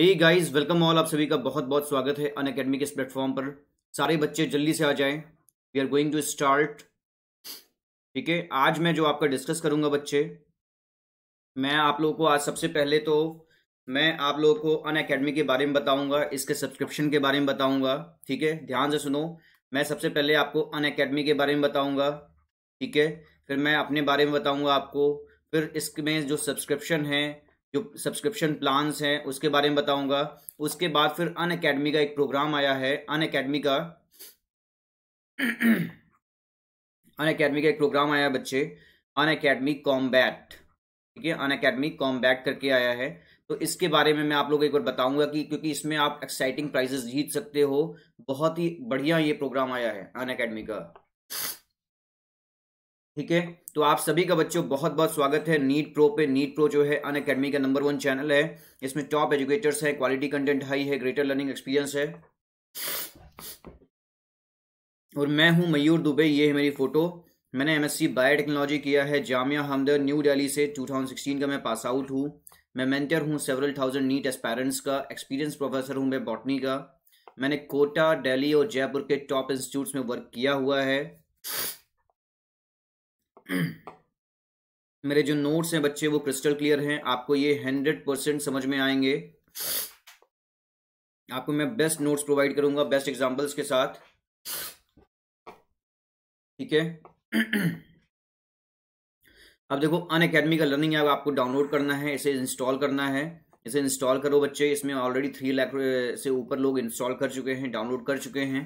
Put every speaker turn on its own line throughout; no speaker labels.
Hey guys welcome all आप सभी का बहुत बहुत स्वागत है अन अकेडमी के इस प्लेटफॉर्म पर सारे बच्चे जल्दी से आ जाएं we are going to start ठीक है आज मैं जो आपका डिस्कस करूंगा बच्चे मैं आप लोगों को आज सबसे पहले तो मैं आप लोगों को अन अकेडमी के बारे में बताऊंगा इसके सब्सक्रिप्शन के बारे में बताऊंगा ठीक है ध्यान से सुनो मैं सबसे पहले आपको अन अकेडमी के बारे में बताऊंगा ठीक है फिर मैं अपने बारे में बताऊंगा आपको फिर इसमें जो सब्सक्रिप्शन है जो सब्सक्रिप्शन प्लान्स हैं उसके बारे में बताऊंगा उसके बाद फिर अन अकेडमी का एक प्रोग्राम आया है अन अकेडमी का अन अकेडमी का एक प्रोग्राम आया है बच्चे अन अकेडमी कॉम्बैट ठीक है अन अकेडमी कॉम्बैट करके आया है तो इसके बारे में मैं आप लोग एक बार बताऊंगा कि क्योंकि इसमें आप एक्साइटिंग प्राइजेस जीत सकते हो बहुत ही बढ़िया ये प्रोग्राम आया है अन अकेडमी का ठीक है तो आप सभी का बच्चों बहुत बहुत स्वागत है नीट प्रो पे नीट प्रो जो है अन अकेडमी का नंबर वन चैनल है इसमें टॉप एजुकेटर्स है क्वालिटी कंटेंट हाई है ग्रेटर लर्निंग एक्सपीरियंस है और मैं हूं मयूर दुबे ये है मेरी फोटो मैंने एम एस सी बायोटेक्नोलॉजी किया है जामिया हमदर न्यू डेली से टू का मैं पास आउट हूँ मैं मैंटर हूँ सेवरल थाउजेंड नीट एस्पेरेंट्स का एक्सपीरियंस प्रोफेसर हूँ मैं बॉटनी का मैंने कोटा डेली और जयपुर के टॉप इंस्टीट्यूट में वर्क किया हुआ है मेरे जो नोट्स हैं बच्चे वो क्रिस्टल क्लियर हैं आपको ये हंड्रेड परसेंट समझ में आएंगे आपको मैं बेस्ट नोट्स प्रोवाइड करूंगा बेस्ट एग्जांपल्स के साथ ठीक है अब देखो अन अकेडमी का लर्निंग ऐप आपको डाउनलोड करना है इसे इंस्टॉल करना है इसे इंस्टॉल करो बच्चे इसमें ऑलरेडी थ्री लाख से ऊपर लोग इंस्टॉल कर चुके हैं डाउनलोड कर चुके हैं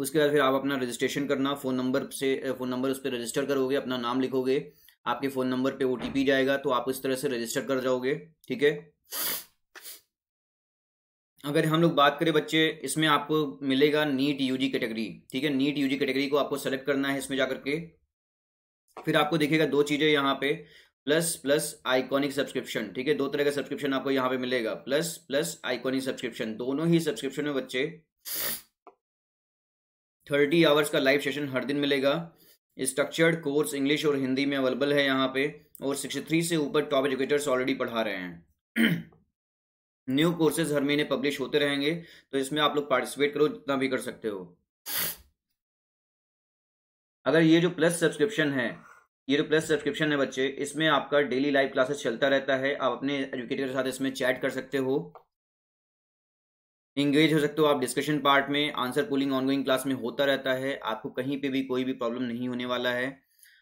उसके बाद फिर आप अपना रजिस्ट्रेशन करना फ़ोन नंबर से फ़ोन नंबर उस पर रजिस्टर करोगे अपना नाम लिखोगे आपके फ़ोन नंबर पे ओटीपी जाएगा तो आप इस तरह से रजिस्टर कर जाओगे ठीक है अगर हम लोग बात करें बच्चे इसमें आपको मिलेगा नीट यूजी कैटेगरी ठीक है नीट यूजी कैटेगरी को आपको सेलेक्ट करना है इसमें जाकर के फिर आपको देखेगा दो चीज़ें यहाँ पे प्लस प्लस आइकॉनिक सब्सक्रिप्शन ठीक है दो तरह का सब्सक्रिप्शन आपको यहाँ पे मिलेगा प्लस प्लस आइकॉनिक सब्सक्रिप्शन दोनों ही सब्सक्रिप्शन में बच्चे थर्टी आवर्स का लाइव सेशन हर दिन मिलेगा स्ट्रक्चर्ड कोर्स इंग्लिश और हिंदी में अवेलेबल है यहाँ पे और सिक्सटी थ्री से ऊपर टॉप एजुकेटर्स ऑलरेडी पढ़ा रहे हैं न्यू कोर्सेज हर महीने पब्लिश होते रहेंगे तो इसमें आप लोग पार्टिसिपेट करो जितना भी कर सकते हो अगर ये जो प्लस सब्सक्रिप्शन है ये जो प्लस सब्सक्रिप्शन है बच्चे इसमें आपका डेली लाइव क्लासेस चलता रहता है आप अपने एजुकेटर के साथ इसमें चैट कर सकते हो इंगेज हो सकते हो आप डिस्कशन पार्ट में आंसर पुलिंग ऑनगोइंग क्लास में होता रहता है आपको कहीं पे भी कोई भी प्रॉब्लम नहीं होने वाला है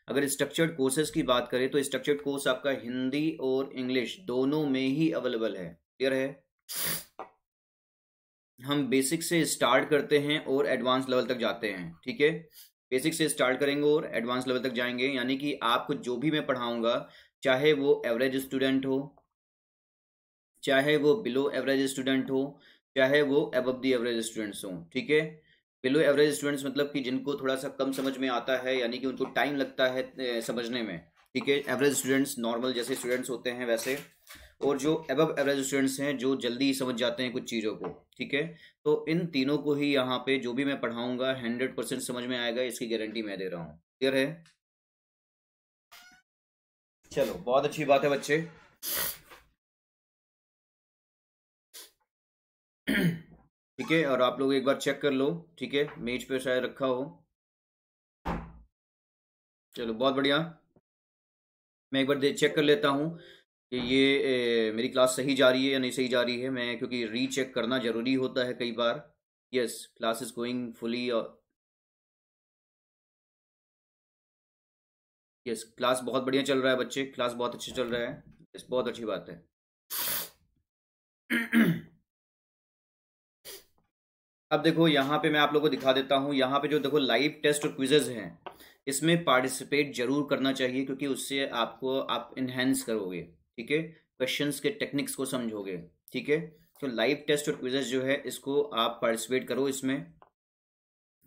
अगर स्ट्रक्चर्ड कोर्सेज की बात करें तो स्ट्रक्चर्ड कोर्स आपका हिंदी और इंग्लिश दोनों में ही अवेलेबल है क्लियर है हम बेसिक से स्टार्ट करते हैं और एडवांस लेवल तक जाते हैं ठीक है बेसिक से स्टार्ट करेंगे और एडवांस लेवल तक जाएंगे यानी कि आपको जो भी मैं पढ़ाऊंगा चाहे वो एवरेज स्टूडेंट हो चाहे वो बिलो एवरेज स्टूडेंट हो क्या है वो एब दी एवरेज स्टूडेंट्स हों ठीक है बिलो एवरेज स्टूडेंट्स मतलब कि जिनको थोड़ा सा कम समझ में आता है यानी कि उनको टाइम लगता है समझने में ठीक है एवरेज स्टूडेंट्स नॉर्मल जैसे स्टूडेंट्स होते हैं वैसे और जो एब एवरेज स्टूडेंट्स हैं जो जल्दी समझ जाते हैं कुछ चीज़ों को ठीक है तो इन तीनों को ही यहाँ पे जो भी मैं पढ़ाऊंगा हंड्रेड परसेंट समझ में आएगा इसकी गारंटी मैं दे रहा हूँ क्लियर है
चलो बहुत अच्छी बात है बच्चे ठीक है और आप लोग एक बार चेक कर लो ठीक है मेज पे शायद रखा हो
चलो बहुत बढ़िया मैं एक बार चेक कर लेता हूँ कि ये ए, मेरी क्लास सही जा रही है या नहीं सही जा रही है मैं क्योंकि रीचेक करना ज़रूरी होता है कई बार yes class is going fully और यस क्लास बहुत बढ़िया चल रहा है बच्चे क्लास बहुत अच्छे चल रहा है यस बहुत अच्छी बात है अब देखो यहाँ पे मैं आप लोगों को दिखा देता हूँ यहाँ पे जो देखो लाइव टेस्ट और क्विजेज हैं इसमें पार्टिसिपेट जरूर करना चाहिए क्योंकि उससे आपको आप इन्हेंस करोगे ठीक है क्वेश्चंस के टेक्निक्स को समझोगे ठीक है तो लाइव टेस्ट और क्विजेज जो है इसको आप पार्टिसिपेट करो इसमें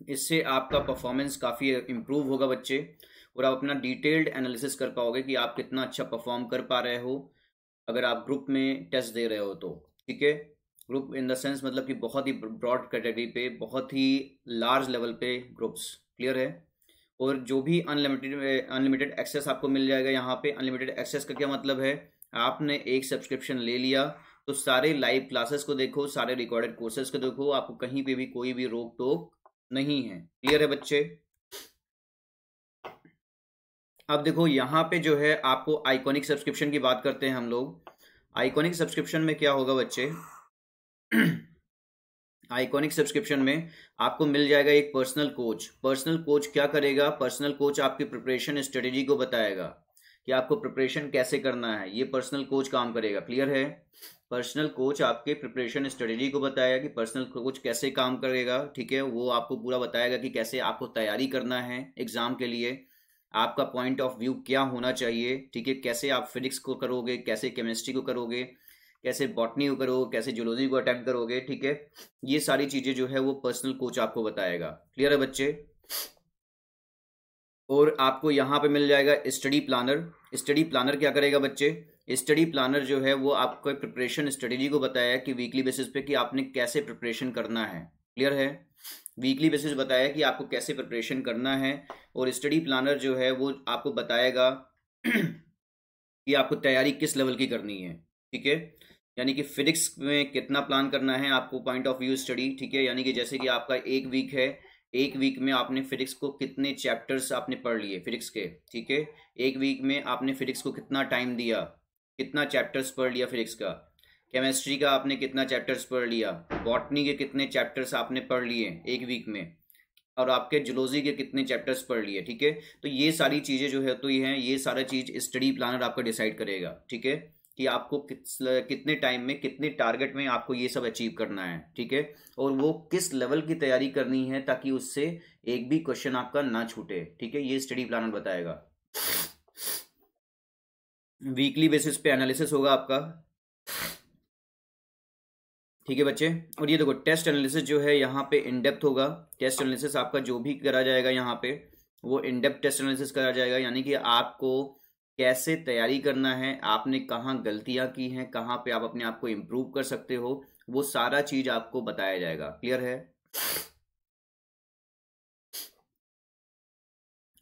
इससे आपका परफॉर्मेंस काफ़ी इम्प्रूव होगा बच्चे और आप अपना डिटेल्ड एनालिसिस कर पाओगे कि आप कितना अच्छा परफॉर्म कर पा रहे हो अगर आप ग्रुप में टेस्ट दे रहे हो तो ठीक है ग्रुप इन द सेंस मतलब कि बहुत ही ब्रॉड कैटेगरी पे बहुत ही लार्ज लेवल पे ग्रुप्स क्लियर है और जो भी अनलिमिटेड अनलिमिटेड एक्सेस आपको मिल जाएगा यहाँ पे अनलिमिटेड एक्सेस का क्या मतलब है आपने एक सब्सक्रिप्शन ले लिया तो सारे लाइव क्लासेस को देखो सारे रिकॉर्डेड कोर्सेज को देखो आपको कहीं पे भी कोई भी रोक टोक नहीं है क्लियर है बच्चे अब देखो यहाँ पे जो है आपको आइकॉनिक सब्सक्रिप्शन की बात करते हैं हम लोग आइकॉनिक सब्सक्रिप्शन में क्या होगा बच्चे आइकॉनिक सब्सक्रिप्शन में आपको मिल जाएगा एक पर्सनल कोच पर्सनल कोच क्या करेगा पर्सनल कोच आपकी प्रिपरेशन स्ट्रेटेजी को बताएगा कि आपको प्रिपरेशन कैसे करना है ये पर्सनल कोच काम करेगा क्लियर है पर्सनल कोच आपके प्रिपरेशन स्ट्रेटेजी को बताएगा कि पर्सनल कोच कैसे काम करेगा ठीक है वो आपको पूरा बताएगा कि कैसे आपको तैयारी करना है एग्ज़ाम के लिए आपका पॉइंट ऑफ व्यू क्या होना चाहिए ठीक है कैसे आप फिजिक्स को करोगे कैसे केमिस्ट्री को करोगे कैसे बॉटनी करो कैसे जूलॉजी को अटैम्प्ट करोगे ठीक है ये सारी चीज़ें जो है वो पर्सनल कोच आपको बताएगा क्लियर है बच्चे और आपको यहाँ पे मिल जाएगा स्टडी प्लानर स्टडी प्लानर क्या करेगा बच्चे स्टडी प्लानर जो है वो आपको प्रिपरेशन स्ट्रेटेजी को बताया कि वीकली बेसिस पे कि आपने कैसे प्रिपरेशन करना है क्लियर है वीकली बेसिस बताया कि आपको कैसे प्रिपरेशन करना है और स्टडी प्लानर जो है वो आपको बताएगा कि आपको तैयारी किस लेवल की करनी है ठीक है यानी कि फिजिक्स में कितना प्लान करना है आपको पॉइंट ऑफ व्यू स्टडी ठीक है यानी कि जैसे कि आपका एक वीक है एक वीक में आपने फिजिक्स को कितने चैप्टर्स आपने पढ़ लिए फिजिक्स के ठीक है एक वीक में आपने फिजिक्स को कितना टाइम दिया कितना चैप्टर्स पढ़ लिया फिजिक्स का केमिस्ट्री का आपने कितना चैप्टर्स पढ़ लिया बॉटनी के कितने चैप्टर्स आपने पढ़ लिए एक वीक में और आपके जुलोजी के कितने चैप्टर्स पढ़ लिए ठीक है तो ये सारी चीज़ें जो है तो ये हैं ये सारा चीज़ स्टडी प्लानर आपका डिसाइड करेगा ठीक है कि आपको किस कितने टाइम में कितने टारगेट में आपको ये सब अचीव करना है ठीक है और वो किस लेवल की तैयारी करनी है ताकि उससे एक भी क्वेश्चन आपका ना छूटे ठीक है ये स्टडी प्लानर बताएगा वीकली बेसिस पे एनालिसिस होगा आपका ठीक है बच्चे और ये देखो टेस्ट एनालिसिस जो है यहाँ पे इनडेप्थ होगा टेस्ट एनालिसिस आपका जो भी करा जाएगा यहाँ पे वो इनडेप्थ टेस्ट एनालिसिस करा जाएगा यानी कि आपको कैसे तैयारी करना है आपने कहाँ गलतियाँ की हैं कहाँ पे आप अपने आप को इम्प्रूव कर सकते हो वो सारा चीज आपको बताया जाएगा क्लियर है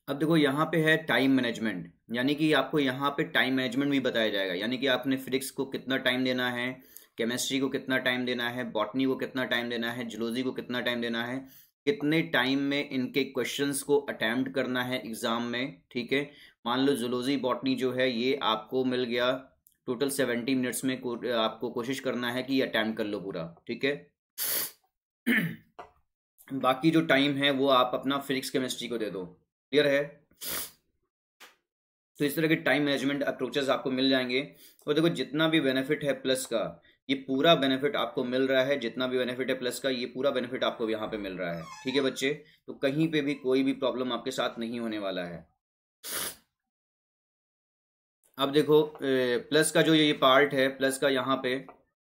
अब देखो यहाँ पे है टाइम मैनेजमेंट यानी कि आपको यहाँ पे टाइम मैनेजमेंट भी बताया जाएगा यानी कि आपने फिजिक्स को कितना टाइम देना है केमिस्ट्री को कितना टाइम देना है बॉटनी को कितना टाइम देना है जुलोजी को कितना टाइम देना है कितने टाइम में इनके क्वेश्चंस को अटैम्प्ट करना है एग्जाम में ठीक है मान लो जुलोजी बॉटनी जो है ये आपको मिल गया टोटल सेवेंटी मिनट्स में आपको कोशिश करना है कि अटैम्प्ट कर लो पूरा ठीक है बाकी जो टाइम है वो आप अपना फिजिक्स केमिस्ट्री को दे दो क्लियर है तो इस तरह के टाइम मैनेजमेंट अप्रोचेस आपको मिल जाएंगे और देखो जितना भी बेनिफिट है प्लस का ये पूरा बेनिफिट आपको मिल रहा है जितना भी बेनिफिट है प्लस का ये पूरा बेनिफिट आपको यहाँ पे मिल रहा है ठीक है बच्चे तो कहीं पे भी कोई भी प्रॉब्लम आपके साथ नहीं होने वाला है अब देखो प्लस का जो ये पार्ट है प्लस का यहाँ पे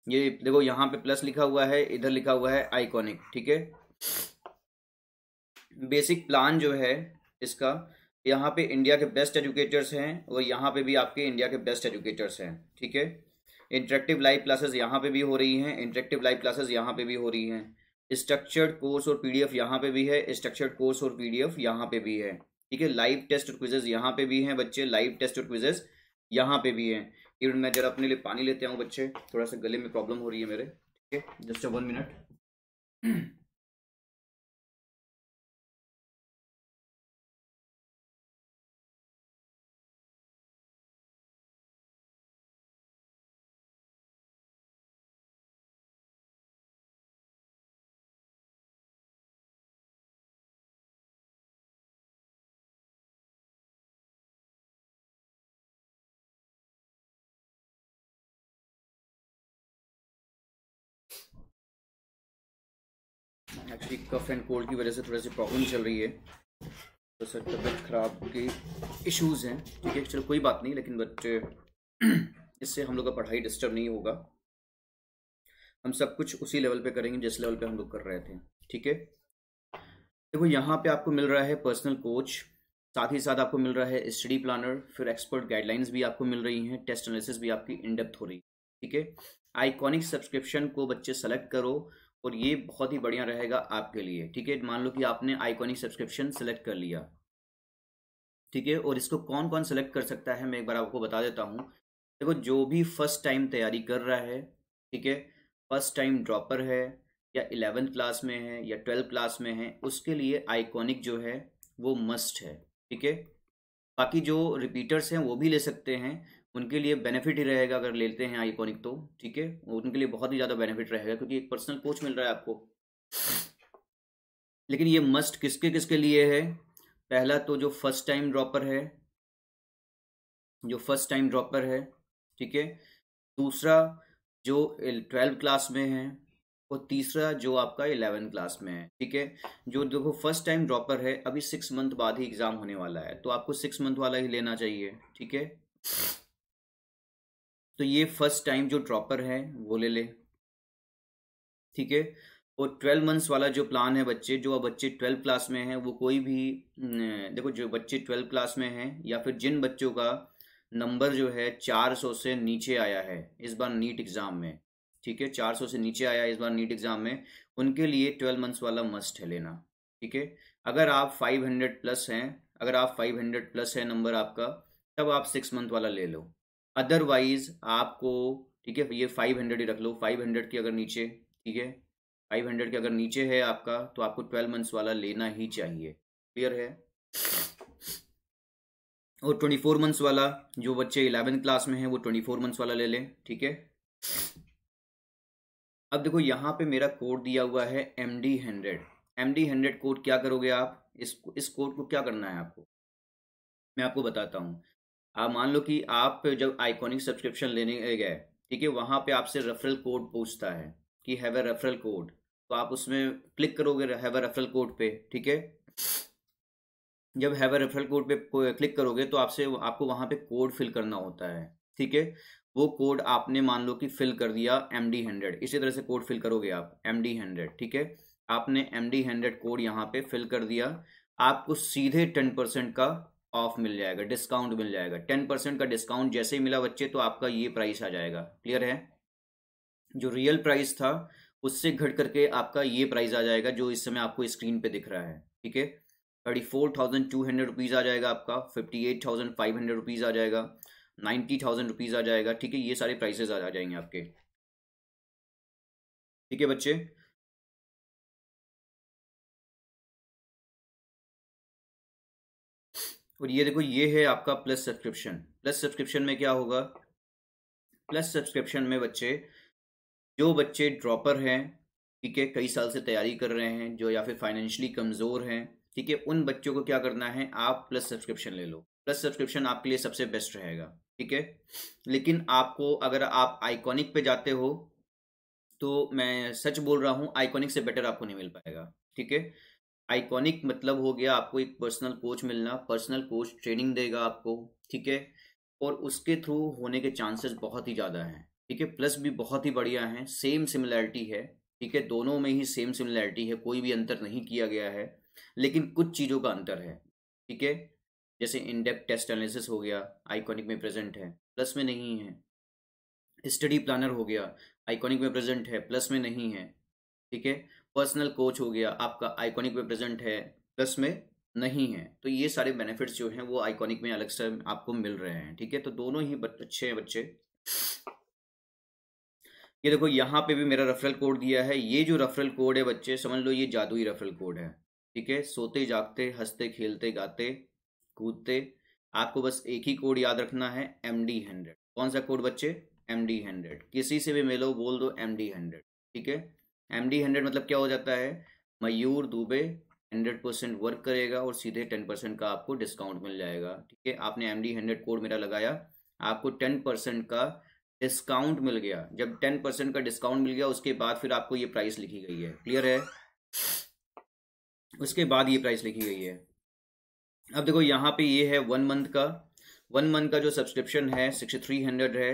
ये देखो यहाँ पे प्लस लिखा हुआ है इधर लिखा हुआ है आइकॉनिक ठीक है बेसिक प्लान जो है इसका यहाँ पे इंडिया के बेस्ट एजुकेटर्स हैं और यहाँ पे भी आपके इंडिया के बेस्ट एजुकेटर्स हैं ठीक है इंटरेक्टिव लाइव क्लासेस यहाँ पे भी हो रही हैं इंटरेक्टिव लाइव क्लासेस यहाँ पे भी हो रही हैं स्ट्रक्चर्ड कोर्स और पीडीएफ यहाँ पे भी है स्ट्रक्चर्ड कोर्स और पीडीएफ यहाँ पे भी है ठीक है लाइव टेस्ट और क्विजेज यहाँ पे भी हैं बच्चे लाइव टेस्ट और क्विजेज यहाँ पे भी है इवन मैं जरा अपने लिए पानी लेते आऊँ बच्चे
थोड़ा सा गले में प्रॉब्लम हो रही है मेरे ठीक है just a one minute hectic cough and cold की वजह से थोड़ी सी प्रॉब्लम चल रही है तो सर तबीयत ख़राब के
इश्यूज़ हैं ठीक है चलो कोई बात नहीं लेकिन बट इससे हम लोग का पढ़ाई डिस्टर्ब नहीं होगा हम सब कुछ उसी लेवल पे करेंगे जिस लेवल पे हम लोग कर रहे थे ठीक है देखो यहाँ पे आपको मिल रहा है पर्सनल कोच साथ ही साथ आपको मिल रहा है स्टडी प्लानर फिर एक्सपर्ट गाइडलाइंस भी आपको मिल रही हैं टेस्ट एनालिसिस भी आपकी इनडेप्थ हो रही है ठीक है आइकॉनिक सब्सक्रिप्शन को बच्चे सेलेक्ट करो और ये बहुत ही बढ़िया रहेगा आपके लिए ठीक है मान लो कि आपने आइकॉनिक सब्सक्रिप्शन सेलेक्ट कर लिया ठीक है और इसको कौन कौन सेलेक्ट कर सकता है मैं एक बार आपको बता देता हूँ देखो जो भी फर्स्ट टाइम तैयारी कर रहा है ठीक है फर्स्ट टाइम ड्रॉपर है या इलेवेंथ क्लास में है या ट्वेल्थ क्लास में है उसके लिए आइकॉनिक जो है वो मस्ट है ठीक है बाकी जो रिपीटर्स हैं वो भी ले सकते हैं उनके लिए बेनिफिट ही रहेगा अगर लेते हैं आइकॉनिक तो ठीक है उनके लिए बहुत ही ज़्यादा बेनिफिट रहेगा क्योंकि एक पर्सनल कोच मिल रहा है आपको लेकिन ये मस्ट किसके किसके लिए है पहला तो जो फर्स्ट टाइम ड्रॉपर है जो फर्स्ट टाइम ड्रॉपर है ठीक है दूसरा जो ट्वेल्व क्लास में है और तीसरा जो आपका इलेवन क्लास में है ठीक है जो देखो फर्स्ट टाइम ड्रॉपर है अभी सिक्स मंथ बाद ही एग्ज़ाम होने वाला है तो आपको सिक्स मंथ वाला ही लेना चाहिए ठीक है तो ये फर्स्ट टाइम जो ड्रॉपर है वो ले ले ठीक है और ट्वेल्व मंथ्स वाला जो प्लान है बच्चे जो बच्चे ट्वेल्व क्लास में हैं वो कोई भी देखो जो बच्चे ट्वेल्व क्लास में हैं या फिर जिन बच्चों का नंबर जो है चार सौ से नीचे आया है इस बार नीट एग्ज़ाम में ठीक है चार सौ से नीचे आया इस बार नीट एग्ज़ाम में उनके लिए ट्वेल्व मंथ्स वाला मस्ट है लेना ठीक है अगर आप फाइव हंड्रेड प्लस हैं अगर आप फाइव हंड्रेड प्लस है नंबर आपका तब आप सिक्स मंथ वाला ले लो अदरवाइज आपको ठीक है ये फाइव हंड्रेड ही रख लो फाइव हंड्रेड के अगर नीचे ठीक है फाइव हंड्रेड के अगर नीचे है आपका तो आपको ट्वेल्व मंथ्स वाला लेना ही चाहिए क्लियर है और ट्वेंटी फोर मंथ्स वाला जो बच्चे इलेवेंथ क्लास में है वो ट्वेंटी फोर मंथ्स वाला ले लें ठीक है अब देखो यहाँ पे मेरा कोड दिया हुआ है M D hundred M D hundred code क्या करोगे आप इस इस कोड को क्या करना है आपको मैं आपको बताता हूँ आप हाँ, मान लो कि आप जब आइकॉनिक सब्सक्रिप्शन लेने गए ठीक है वहाँ पे आपसे रेफरल कोड पूछता है कि हैव ए रेफरल कोड तो आप उसमें क्लिक करोगे हैव ए रेफरल कोड पे ठीक है जब हैव ए रेफरल कोड पे क्लिक करोगे तो आपसे आपको वहाँ पे कोड फिल करना होता है ठीक है वो कोड आपने मान लो कि फिल कर दिया एम डी हंड्रेड इसी तरह से कोड फिल करोगे आप एम डी हंड्रेड ठीक है आपने एम डी हंड्रेड कोड यहाँ पे फिल कर दिया आपको सीधे टेन परसेंट का ऑफ मिल जाएगा डिस्काउंट मिल जाएगा टेन परसेंट का डिस्काउंट जैसे ही मिला बच्चे तो आपका ये प्राइस आ जाएगा क्लियर है जो रियल प्राइस था उससे घट करके आपका ये प्राइस आ जाएगा जो इस समय आपको स्क्रीन पे दिख रहा है ठीक है thirty four thousand two hundred rupees आ जाएगा आपका fifty eight thousand five hundred rupees आ जाएगा नाइन्टी थाउजेंड रुपीज़ आ जाएगा ठीक है ये सारे प्राइसेज आ जाएंगे आपके
ठीक है बच्चे और ये देखो ये है आपका प्लस सब्सक्रिप्शन प्लस सब्सक्रिप्शन में क्या होगा प्लस सब्सक्रिप्शन में बच्चे
जो बच्चे ड्रॉपर हैं ठीक है कई साल से तैयारी कर रहे हैं जो या फिर फाइनेंशियली कमज़ोर हैं ठीक है उन बच्चों को क्या करना है आप प्लस सब्सक्रिप्शन ले लो प्लस सब्सक्रिप्शन आपके लिए सबसे बेस्ट रहेगा ठीक है लेकिन आपको अगर आप आइकॉनिक पे जाते हो तो मैं सच बोल रहा हूँ आइकॉनिक से बेटर आपको नहीं मिल पाएगा ठीक है आइकॉनिक मतलब हो गया आपको एक पर्सनल कोच मिलना पर्सनल कोच ट्रेनिंग देगा आपको ठीक है और उसके थ्रू होने के चांसेस बहुत ही ज़्यादा हैं ठीक है प्लस भी बहुत ही बढ़िया हैं सेम सिमिलैरिटी है ठीक है दोनों में ही सेम सिमिलैरिटी है कोई भी अंतर नहीं किया गया है लेकिन कुछ चीज़ों का अंतर है ठीक है जैसे इनडेप टेस्ट एनालिसिस हो गया आइकॉनिक में प्रेजेंट है प्लस में नहीं है स्टडी प्लानर हो गया आइकॉनिक में प्रेजेंट है प्लस में नहीं है ठीक है पर्सनल कोच हो गया आपका आइकॉनिक में प्रेजेंट है प्लस में नहीं है तो ये सारे बेनिफिट्स जो हैं वो आइकॉनिक में अलग से आपको मिल रहे हैं ठीक है तो दोनों ही अच्छे हैं बच्चे ये देखो यहाँ पे भी मेरा रेफरल कोड दिया है ये जो रेफरल कोड है बच्चे समझ लो ये जादुई रेफरल कोड है ठीक है सोते जागते हंसते खेलते गाते कूदते आपको बस एक ही कोड याद रखना है एम डी हंड्रेड कौन सा कोड बच्चे एम डी हंड्रेड किसी से भी मिलो बोल दो एम डी हंड्रेड ठीक है एम डी हंड्रेड मतलब क्या हो जाता है Mayur Dubey hundred percent work करेगा और सीधे टेन परसेंट का आपको डिस्काउंट मिल जाएगा ठीक है आपने एम डी हंड्रेड कोड मेरा लगाया आपको टेन परसेंट का डिस्काउंट मिल गया जब टेन परसेंट का डिस्काउंट मिल गया उसके बाद फिर आपको ये प्राइस लिखी गई है क्लियर है उसके बाद ये प्राइस लिखी गई है अब देखो यहाँ पे ये है वन मंथ का वन मंथ का जो सब्सक्रिप्शन है सिक्सटी थ्री हंड्रेड है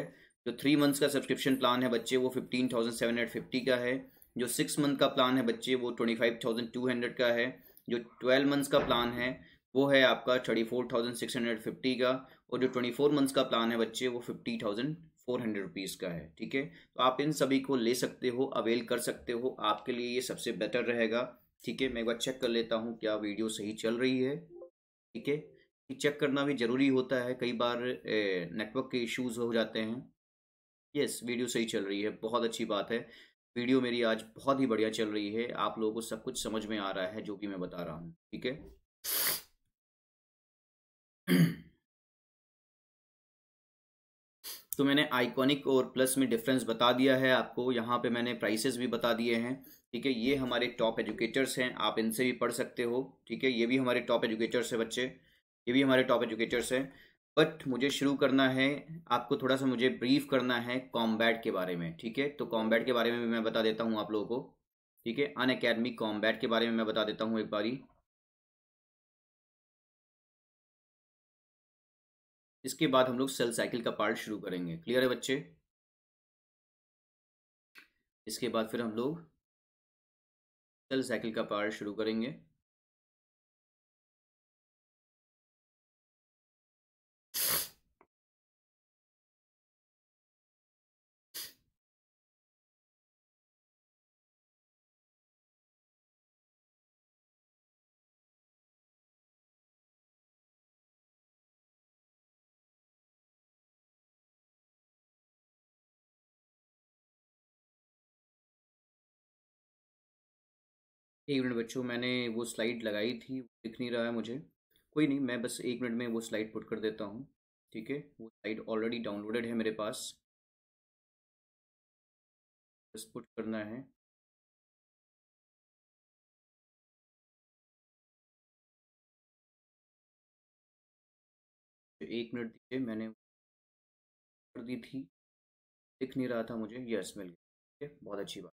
जो थ्री मंथ्स का सब्सक्रिप्शन प्लान है बच्चे वो fifteen thousand seven hundred fifty का है जो सिक्स मंथ का प्लान है बच्चे वो twenty five thousand two hundred का है जो ट्वेल्व मंथ्स का प्लान है वो है आपका thirty four thousand six hundred fifty का और जो ट्वेंटी फोर मंथ्स का प्लान है बच्चे वो fifty thousand four hundred rupees का है ठीक है तो आप इन सभी को ले सकते हो अवेल कर सकते हो आपके लिए ये सबसे बेटर रहेगा ठीक है मैं एक बार चेक कर लेता हूँ क्या वीडियो सही चल रही है ठीक है चेक करना भी ज़रूरी होता है कई बार नेटवर्क के इश्यूज हो जाते हैं यस वीडियो सही चल रही है बहुत अच्छी बात है वीडियो मेरी आज बहुत ही बढ़िया चल रही है आप लोगों को सब कुछ समझ में आ
रहा है जो कि मैं बता रहा हूं ठीक है तो मैंने आइकॉनिक और प्लस में डिफरेंस बता
दिया है आपको यहाँ पे मैंने प्राइसेस भी बता दिए हैं ठीक है ये हमारे टॉप एजुकेटर्स हैं आप इनसे भी पढ़ सकते हो ठीक है ये भी हमारे टॉप एजुकेटर्स हैं बच्चे ये भी हमारे टॉप एजुकेटर्स हैं बट मुझे शुरू करना है आपको थोड़ा सा मुझे ब्रीफ करना है कॉम्बैट के बारे में
ठीक है तो कॉम्बैट के बारे में भी मैं बता देता हूँ आप लोगों को ठीक है अन अकेडमी कॉम्बैट के बारे में मैं बता देता हूँ एक बारी इसके बाद हम लोग सेल साइकिल का पार्ट शुरू करेंगे क्लियर है बच्चे इसके बाद फिर हम लोग सेल साइकिल का पार्ट शुरू करेंगे एक मिनट बच्चों मैंने वो स्लाइड लगाई थी दिख नहीं रहा है मुझे कोई नहीं मैं बस एक मिनट में वो स्लाइड पुट कर देता हूँ ठीक है वो स्लाइड ऑलरेडी डाउनलोडेड है मेरे पास बस पुट करना है तो एक मिनट दीजिए मैंने कर दी थी दिख नहीं रहा था मुझे यस मिल गया ठीक है बहुत अच्छी बात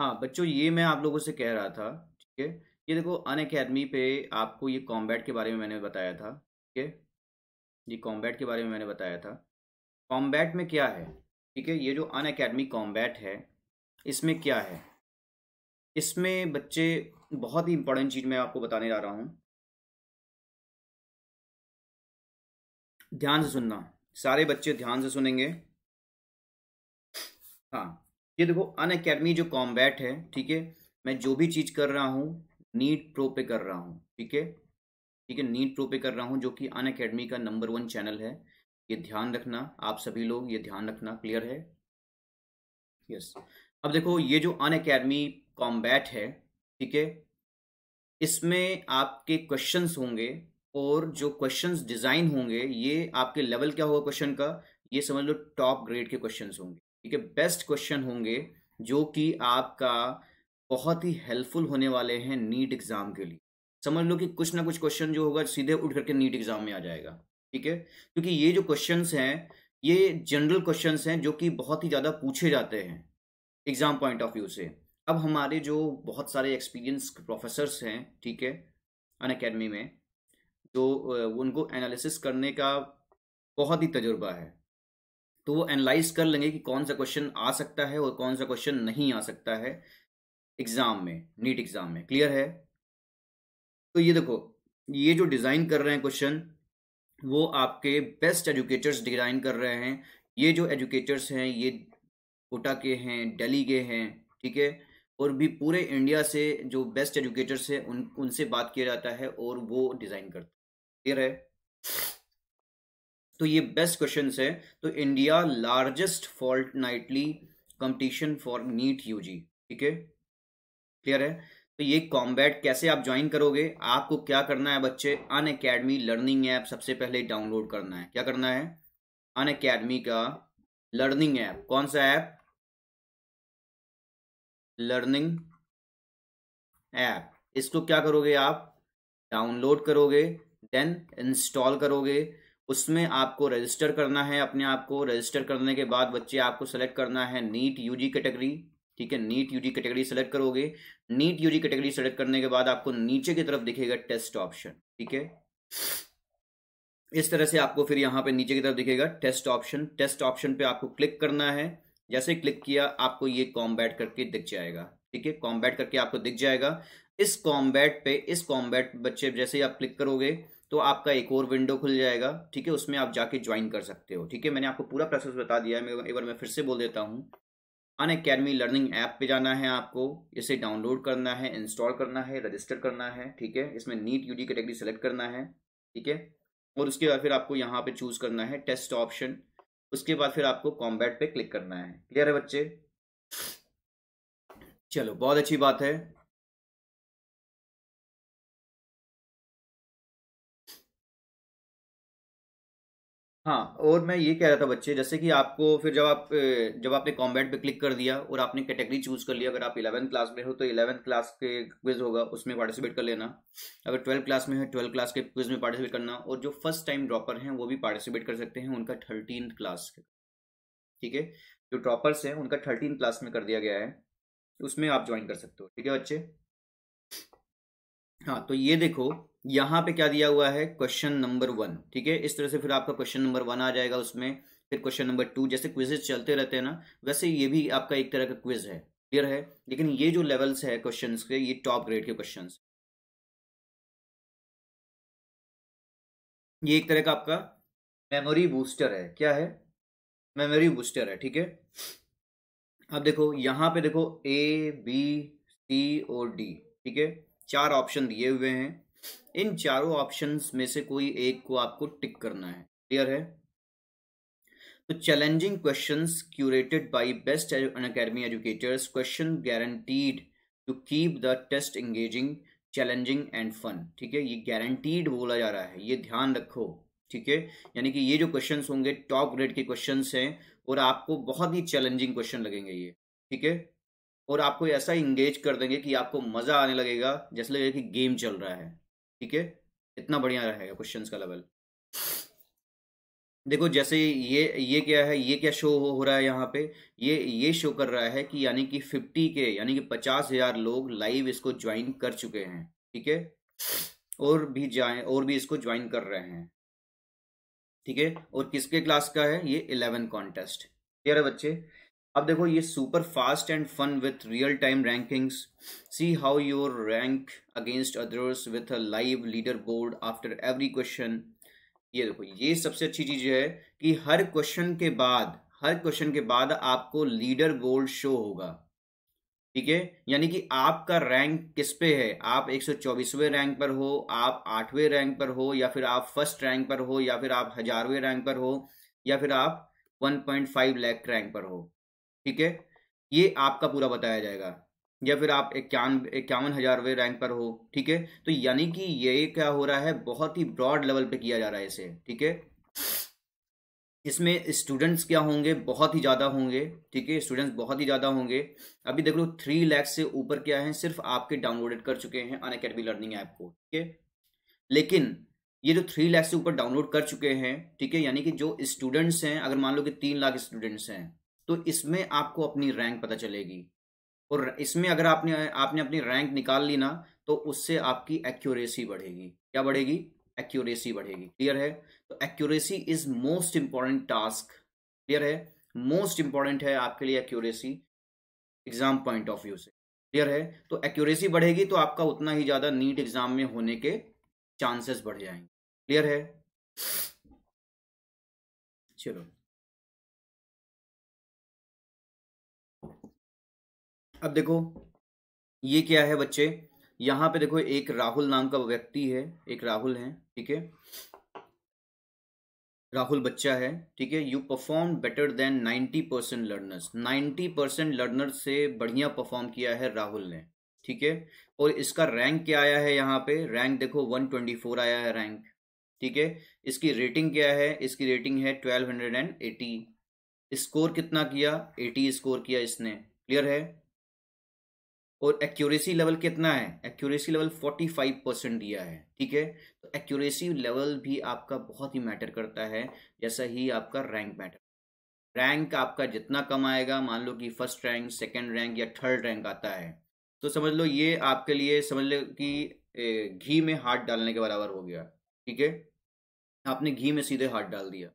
हाँ बच्चों ये मैं आप लोगों से कह
रहा था ठीक है ये देखो अन अकेडमी पे आपको ये कॉम्बैट के बारे में मैंने बताया था ठीक है ये कॉम्बैट के बारे में मैंने बताया था कॉम्बैट में क्या है ठीक है ये जो अन अकेडमी कॉम्बैट है इसमें क्या है
इसमें बच्चे बहुत ही इंपॉर्टेंट चीज़ मैं आपको बताने जा रहा हूँ ध्यान से सुनना सारे बच्चे ध्यान से सुनेंगे
हाँ ये देखो अन अकेडमी जो कॉम्बैट है ठीक है मैं जो भी चीज़ कर रहा हूँ नीट प्रो पे कर रहा हूँ ठीक है ठीक है नीट प्रो पे कर रहा हूँ जो कि अन अकेडमी का नंबर वन चैनल है ये ध्यान रखना आप सभी लोग ये ध्यान रखना क्लियर है यस yes. अब देखो ये जो अन अकेडमी कॉम्बैट है ठीक है इसमें आपके क्वेश्चंस होंगे और जो क्वेश्चंस डिज़ाइन होंगे ये आपके लेवल क्या होगा क्वेश्चन का ये समझ लो टॉप ग्रेड के क्वेश्चंस होंगे ठीक है बेस्ट क्वेश्चन होंगे जो कि आपका बहुत ही हेल्पफुल होने वाले हैं नीट एग्जाम के लिए समझ लो कि कुछ ना कुछ क्वेश्चन जो होगा सीधे उठ करके नीट एग्जाम में आ जाएगा ठीक है क्योंकि ये जो क्वेश्चन हैं ये जनरल क्वेश्चन हैं जो कि बहुत ही ज़्यादा पूछे जाते हैं एग्जाम पॉइंट ऑफ व्यू से अब हमारे जो बहुत सारे एक्सपीरियंस प्रोफेसर्स हैं ठीक है अन अकेडमी में जो उनको एनालिसिस करने का बहुत ही तजुर्बा है तो वो एनालाइज कर लेंगे कि कौन सा क्वेश्चन आ सकता है और कौन सा क्वेश्चन नहीं आ सकता है एग्जाम में नीट एग्जाम में क्लियर है तो ये देखो ये जो डिज़ाइन कर रहे हैं क्वेश्चन वो आपके बेस्ट एजुकेटर्स डिज़ाइन कर रहे हैं ये जो एजुकेटर्स हैं ये कोटा के हैं दिल्ली के हैं ठीक है और भी पूरे इंडिया से जो बेस्ट एजुकेटर्स हैं उन उनसे बात किया जाता है और वो डिज़ाइन करते हैं क्लियर है तो ये बेस्ट क्वेश्चन है तो India largest fortnightly competition for NEET UG ठीक है क्लियर है तो ये कॉम्बैट कैसे आप ज्वाइन करोगे आपको क्या करना है बच्चे अन अकेडमी लर्निंग ऐप
सबसे पहले डाउनलोड करना है क्या करना है अन अकेडमी का लर्निंग ऐप कौन सा ऐप लर्निंग ऐप इसको क्या करोगे आप डाउनलोड करोगे देन इंस्टॉल
करोगे उसमें आपको रजिस्टर करना है अपने आप को रजिस्टर करने के बाद बच्चे आपको सेलेक्ट करना है नीट यूजी कैटेगरी ठीक है नीट यूजी कैटेगरी सेलेक्ट करोगे नीट यूजी कैटेगरी सेलेक्ट करने के बाद आपको नीचे की तरफ दिखेगा टेस्ट ऑप्शन ठीक है इस तरह से आपको फिर यहाँ पे नीचे की तरफ दिखेगा टेस्ट ऑप्शन टेस्ट ऑप्शन पे आपको क्लिक करना है जैसे क्लिक किया आपको ये कॉम्बैट करके दिख जाएगा ठीक है कॉम्बैट करके आपको दिख जाएगा इस कॉम्बैट पे इस कॉम्बैट बच्चे जैसे ही आप क्लिक करोगे तो आपका एक और विंडो खुल जाएगा ठीक है उसमें आप जाके ज्वाइन कर सकते हो ठीक है मैंने आपको पूरा प्रोसेस बता दिया है मैं एक बार मैं फिर से बोल देता हूँ अन अकेडमी लर्निंग ऐप पे जाना है आपको इसे डाउनलोड करना है इंस्टॉल करना है रजिस्टर करना है ठीक है इसमें नीट यूडी कैटेगरी सेलेक्ट करना है ठीक है और उसके बाद फिर आपको यहाँ पे चूज़ करना है टेस्ट ऑप्शन उसके बाद फिर आपको कॉम्बैट पे क्लिक
करना है क्लियर है बच्चे चलो बहुत अच्छी बात है हाँ और मैं ये कह रहा था बच्चे जैसे कि आपको फिर जब आप
जब आपने कॉम्बैट पे क्लिक कर दिया और आपने कैटेगरी चूज कर लिया अगर आप इलेवंथ क्लास में हो तो इलेवंथ क्लास के क्विज होगा उसमें पार्टिसिपेट कर लेना अगर ट्वेल्थ क्लास में है ट्वेल्थ क्लास के क्विज में पार्टिसिपेट करना और जो फर्स्ट टाइम ड्रॉपर हैं वो भी पार्टिसिपेट कर सकते हैं उनका थर्टीन क्लास ठीक है जो ड्रॉपर्स हैं उनका थर्टीन क्लास में कर दिया गया है उसमें आप ज्वाइन कर सकते हो ठीक है बच्चे हाँ तो ये देखो यहां पे क्या दिया हुआ है क्वेश्चन नंबर वन ठीक है इस तरह से फिर आपका क्वेश्चन नंबर वन आ जाएगा उसमें फिर क्वेश्चन नंबर टू जैसे क्विजेज चलते रहते हैं ना वैसे ये भी आपका एक तरह का क्विज है क्लियर है लेकिन ये जो लेवल्स है क्वेश्चन के ये
टॉप ग्रेड के क्वेश्चन ये एक तरह का आपका मेमोरी बूस्टर है क्या है मेमोरी बूस्टर है ठीक है
अब देखो यहां पे देखो ए बी सी और डी ठीक है चार ऑप्शन दिए हुए हैं इन चारों ऑप्शंस में से कोई एक को आपको टिक करना है क्लियर है तो challenging questions curated by best Unacademy educators question guaranteed to keep the test engaging challenging and fun ठीक है ये गारंटीड बोला जा रहा है ये ध्यान रखो ठीक है यानी कि ये जो क्वेश्चंस होंगे टॉप ग्रेड के क्वेश्चंस हैं और आपको बहुत ही चैलेंजिंग क्वेश्चन लगेंगे ये ठीक है और आपको ऐसा इंगेज कर देंगे कि आपको मजा आने लगेगा जैसे लगेगा कि गेम चल रहा है ठीक है इतना बढ़िया रहेगा क्वेश्चन का लेवल देखो जैसे ये ये क्या है ये क्या शो हो, हो रहा है यहाँ पे ये ये शो कर रहा है कि यानी कि फिफ्टी के यानी कि पचास हजार लोग लाइव इसको ज्वाइन कर चुके हैं ठीक है और भी जाए और भी इसको ज्वाइन कर रहे हैं ठीक है और किसके क्लास का है ये इलेवन कॉन्टेस्ट क्लियर है बच्चे अब देखो ये super fast and fun with real time rankings see how your rank against others with a live leaderboard after every question ये देखो ये सबसे अच्छी चीज है कि हर क्वेश्चन के बाद हर क्वेश्चन के बाद आपको लीडर बोर्ड शो होगा ठीक है यानी कि आपका रैंक किस पे है आप 124वें रैंक पर हो आप आठवें रैंक पर हो या फिर आप फर्स्ट रैंक पर हो या फिर आप हजारवें रैंक पर हो या फिर आप 1.5 लाख रैंक पर हो ठीक है ये आपका पूरा बताया जाएगा या फिर आप इक्यान इक्यावन हजारवे रैंक पर हो ठीक है तो यानी कि ये क्या हो रहा है बहुत ही ब्रॉड लेवल पे किया जा रहा है इसे ठीक है इसमें स्टूडेंट्स क्या होंगे बहुत ही ज़्यादा होंगे ठीक है स्टूडेंट्स बहुत ही ज़्यादा होंगे अभी देख लो थ्री लैख से ऊपर क्या है सिर्फ आपके डाउनलोडेड कर चुके हैं अन अकेडमी लर्निंग ऐप को ठीक है लेकिन ये जो थ्री लैख से ऊपर डाउनलोड कर चुके हैं ठीक है यानी कि जो स्टूडेंट्स हैं अगर मान लो कि तीन लाख स्टूडेंट्स हैं तो इसमें आपको अपनी रैंक पता चलेगी और इसमें अगर आपने आपने अपनी रैंक निकाल ली ना तो उससे आपकी एक्यूरेसी बढ़ेगी क्या बढ़ेगी एक्यूरेसी बढ़ेगी क्लियर है तो accuracy is most important task clear है मोस्ट इंपॉर्टेंट है आपके लिए accuracy exam point of view से क्लियर है तो एक्यूरेसी बढ़ेगी
तो आपका उतना ही ज़्यादा नीट एग्जाम में होने के चांसेस बढ़ जाएंगे क्लियर है चलो अब देखो ये क्या है बच्चे
यहां पे देखो एक राहुल नाम का व्यक्ति है एक राहुल है ठीक है राहुल बच्चा है ठीक है you perform better than 90 percent learners 90 percent learner से बढ़िया परफॉर्म किया है राहुल ने ठीक है और इसका रैंक क्या आया है यहाँ पे रैंक देखो 124 आया है रैंक ठीक है इसकी रेटिंग क्या है इसकी रेटिंग है 1280 स्कोर कितना किया 80 स्कोर किया इसने क्लियर है और एक्यूरेसी लेवल कितना है एक्यूरेसी लेवल 45 परसेंट दिया है ठीक है तो एक्यूरेसी लेवल भी आपका बहुत ही मैटर करता है जैसा ही आपका रैंक मैटर रैंक आपका जितना कम आएगा मान लो कि फर्स्ट रैंक सेकेंड रैंक या थर्ड रैंक आता है तो समझ लो ये आपके लिए समझ लो कि घी में हाथ डालने के बराबर हो गया ठीक है आपने घी में सीधे हाथ डाल दिया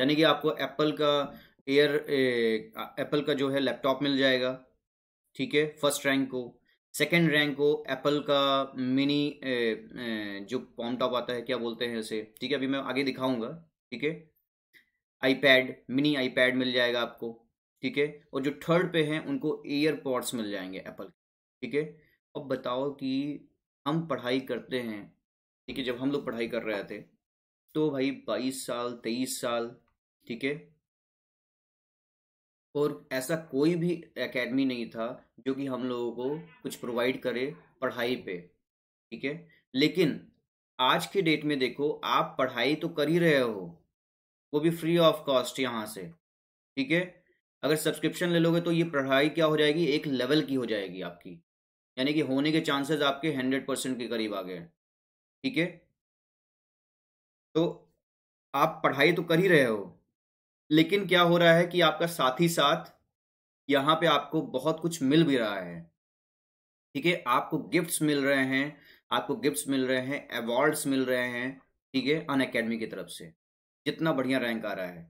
यानी कि आपको एप्पल का एयर एप्पल का जो है लैपटॉप मिल जाएगा ठीक है फर्स्ट रैंक को सेकेंड रैंक को एप्पल का मिनी ए, ए, जो पॉम टॉप आता है क्या बोलते हैं उसे ठीक है अभी मैं आगे दिखाऊंगा ठीक है आईपैड मिनी आईपैड मिल जाएगा आपको ठीक है और जो थर्ड पे हैं उनको एयरपॉड्स मिल जाएंगे एप्पल ठीक है अब बताओ कि हम पढ़ाई करते हैं ठीक है जब हम लोग पढ़ाई कर रहे थे तो भाई बाईस साल तेईस साल ठीक है और ऐसा कोई भी एकेडमी नहीं था जो कि हम लोगों को कुछ प्रोवाइड करे पढ़ाई पे ठीक है लेकिन आज के डेट में देखो आप पढ़ाई तो कर ही रहे हो वो भी फ्री ऑफ कॉस्ट यहाँ से ठीक है अगर सब्सक्रिप्शन ले लोगे तो ये पढ़ाई क्या हो जाएगी एक लेवल की हो जाएगी आपकी यानी कि होने के चांसेस आपके हंड्रेड परसेंट के करीब आ गए ठीक है तो आप पढ़ाई तो कर ही रहे हो लेकिन क्या हो रहा है कि आपका साथ ही साथ यहाँ पे आपको बहुत कुछ मिल भी रहा है ठीक है आपको गिफ्ट्स मिल रहे हैं आपको गिफ्ट्स मिल रहे हैं अवार्ड्स मिल रहे हैं ठीक है अन अकेडमी की तरफ से जितना बढ़िया रैंक आ रहा है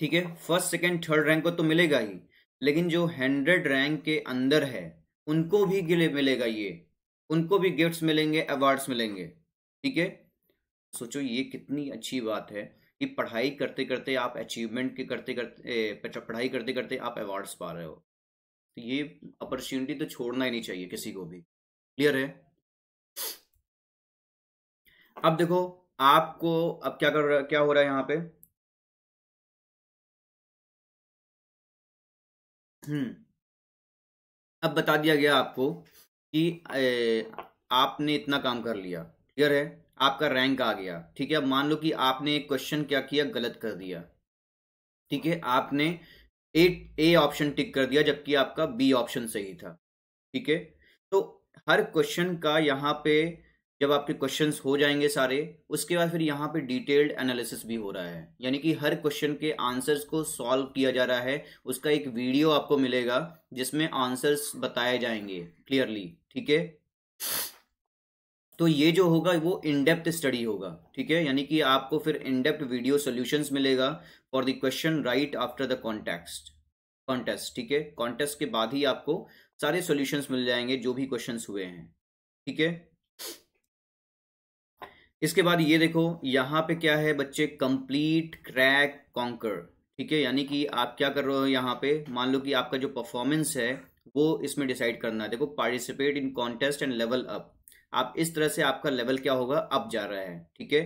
ठीक है फर्स्ट सेकेंड थर्ड रैंक को तो मिलेगा ही लेकिन जो हंड्रेड रैंक के अंदर है उनको भी गिले मिलेगा ये उनको भी गिफ्ट्स मिलेंगे अवार्ड्स मिलेंगे ठीक है सोचो ये कितनी अच्छी बात है कि पढ़ाई करते करते आप अचीवमेंट के करते करते पढ़ाई करते करते आप अवार्ड्स पा रहे हो तो ये अपॉर्चुनिटी तो छोड़ना
ही नहीं चाहिए किसी को भी क्लियर है अब देखो आपको अब क्या कर रहा क्या हो रहा है यहाँ पे हम्म अब बता दिया गया आपको कि ए, आपने इतना काम कर लिया क्लियर है आपका
रैंक आ गया ठीक है अब मान लो कि आपने एक क्वेश्चन क्या किया गलत कर दिया ठीक है आपने ए ए ऑप्शन टिक कर दिया जबकि आपका बी ऑप्शन सही था ठीक है तो हर क्वेश्चन का यहाँ पे जब आपके क्वेश्चंस हो जाएंगे सारे उसके बाद फिर यहाँ पे डिटेल्ड एनालिसिस भी हो रहा है यानी कि हर क्वेश्चन के आंसर्स को सॉल्व किया जा रहा है उसका एक वीडियो आपको मिलेगा जिसमें आंसर्स बताए जाएंगे क्लियरली ठीक है तो ये जो होगा वो इनडेप्थ स्टडी होगा ठीक है यानी कि आपको फिर इनडेप्थ वीडियो सोल्यूशन मिलेगा for the question right after the context contest ठीक है कॉन्टेस्ट के बाद ही आपको सारे सोल्यूशन मिल जाएंगे जो भी क्वेश्चन हुए हैं ठीक है इसके बाद ये देखो यहाँ पे क्या है बच्चे कंप्लीट क्रैक कॉन्कर ठीक है यानी कि आप क्या कर रहे हो यहाँ पे मान लो कि आपका जो परफॉर्मेंस है वो इसमें डिसाइड करना है देखो participate in contest and level up आप इस तरह से आपका लेवल क्या होगा अप जा रहा है ठीक है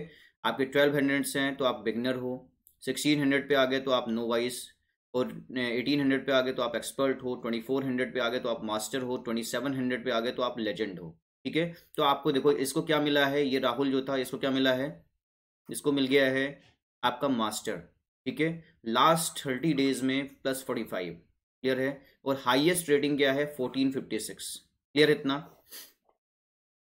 आपके ट्वेल्व हंड्रेड से हैं तो आप बिगनर हो सिक्सटीन हंड्रेड पे आ गए तो आप नो वाइस और एटीन हंड्रेड पे आ गए तो आप एक्सपर्ट हो ट्वेंटी फोर हंड्रेड पे आ गए तो आप मास्टर हो ट्वेंटी सेवन हंड्रेड पे आ गए तो आप लेजेंड हो ठीक है तो आपको देखो इसको क्या मिला है ये राहुल जो था इसको क्या मिला है इसको मिल गया है आपका मास्टर ठीक है लास्ट थर्टी डेज में प्लस फोर्टी फाइव क्लियर है और हाइएस्ट रेटिंग क्या है फोर्टीन फिफ्टी सिक्स क्लियर इतना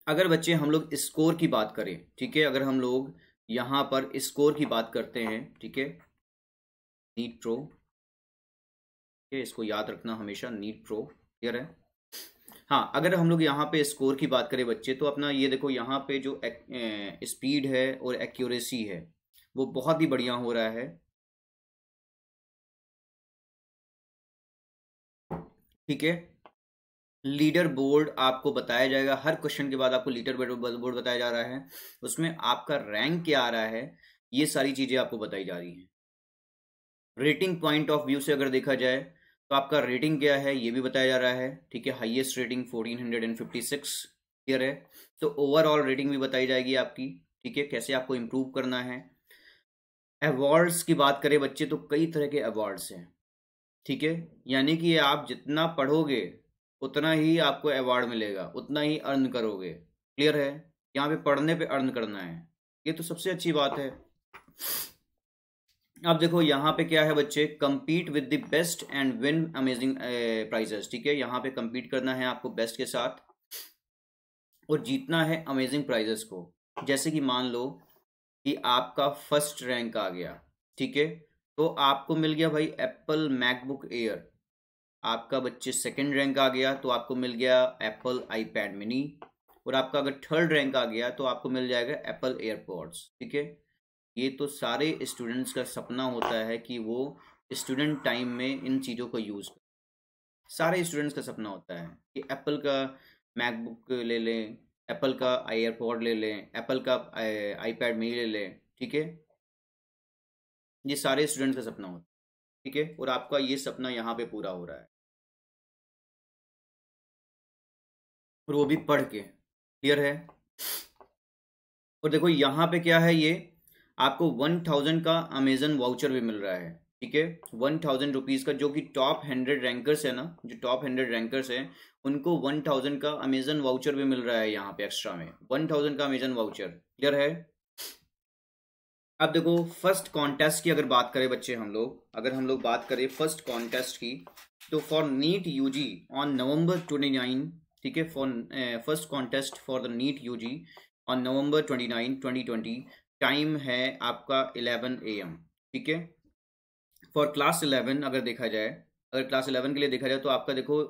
अगर बच्चे हम लोग स्कोर की बात करें ठीक है अगर हम लोग यहाँ पर स्कोर की बात करते हैं ठीक है नीट प्रो ठीक है इसको याद रखना हमेशा नीट प्रो क्लियर है हाँ अगर हम लोग यहाँ पे स्कोर की बात करें बच्चे तो अपना ये देखो यहाँ पे जो स्पीड
है और एक्यूरेसी है वो बहुत ही बढ़िया हो रहा है ठीक है लीडर
बोर्ड आपको बताया जाएगा हर क्वेश्चन के बाद आपको लीडर बोर्ड बताया जा रहा है उसमें आपका रैंक क्या आ रहा है ये सारी चीज़ें आपको बताई जा रही हैं रेटिंग पॉइंट ऑफ व्यू से अगर देखा जाए तो आपका रेटिंग क्या है ये भी बताया जा रहा है ठीक है हाईएस्ट रेटिंग 1456 क्लियर है तो ओवरऑल रेटिंग भी बताई जाएगी आपकी ठीक है कैसे आपको इम्प्रूव करना है अवार्ड्स की बात करें बच्चे तो कई तरह के अवार्ड्स हैं ठीक है यानी कि आप जितना पढ़ोगे उतना ही आपको अवार्ड मिलेगा उतना ही अर्न करोगे क्लियर है यहाँ पे पढ़ने पे अर्न करना है ये तो सबसे अच्छी बात है अब देखो यहाँ पे क्या है बच्चे compete with the best and win amazing prizes ठीक है यहाँ पे कम्पीट करना है आपको बेस्ट के साथ और जीतना है अमेजिंग प्राइजेस को जैसे कि मान लो कि आपका फर्स्ट रैंक आ गया ठीक है तो आपको मिल गया भाई एप्पल मैकबुक एयर आपका बच्चे सेकंड रैंक आ गया तो आपको मिल गया एप्पल आईपैड मिनी और आपका अगर थर्ड रैंक आ गया तो आपको मिल जाएगा एप्पल एयरपोर्ट्स ठीक है ये तो सारे स्टूडेंट्स का सपना होता है कि वो स्टूडेंट टाइम में इन चीज़ों का यूज़ करें सारे स्टूडेंट्स का सपना होता है कि एप्पल का मैकबुक ले लें एप्पल का एयरपोर्ट ले लें एप्पल का
आईपैड मिनी ले लें ठीक है ये सारे स्टूडेंट्स का सपना होता है ठीक है और आपका ये सपना यहाँ पे पूरा हो रहा है और वो भी पढ़ के क्लियर है और देखो यहाँ
पे क्या है ये आपको वन थाउजेंड का अमेजन वाउचर भी मिल रहा है ठीक है वन थाउजेंड रुपीज़ का जो कि टॉप हंड्रेड रैंकर्स है ना जो टॉप हंड्रेड रैंकर्स हैं उनको वन थाउजेंड का अमेजन वाउचर भी मिल रहा है यहाँ पे एक्स्ट्रा में वन थाउजेंड का अमेजन वाउचर क्लियर है अब देखो फर्स्ट कॉन्टेस्ट की अगर बात करें बच्चे हम लोग अगर हम लोग बात करें फर्स्ट कॉन्टेस्ट की तो for NEET UG on November twenty nine ठीक है for first contest for the NEET U G on November twenty nine twenty twenty time है आपका इलेवन ए एम ठीक है फॉर क्लास इलेवन अगर देखा जाए अगर क्लास इलेवन के लिए देखा जाए तो आपका देखो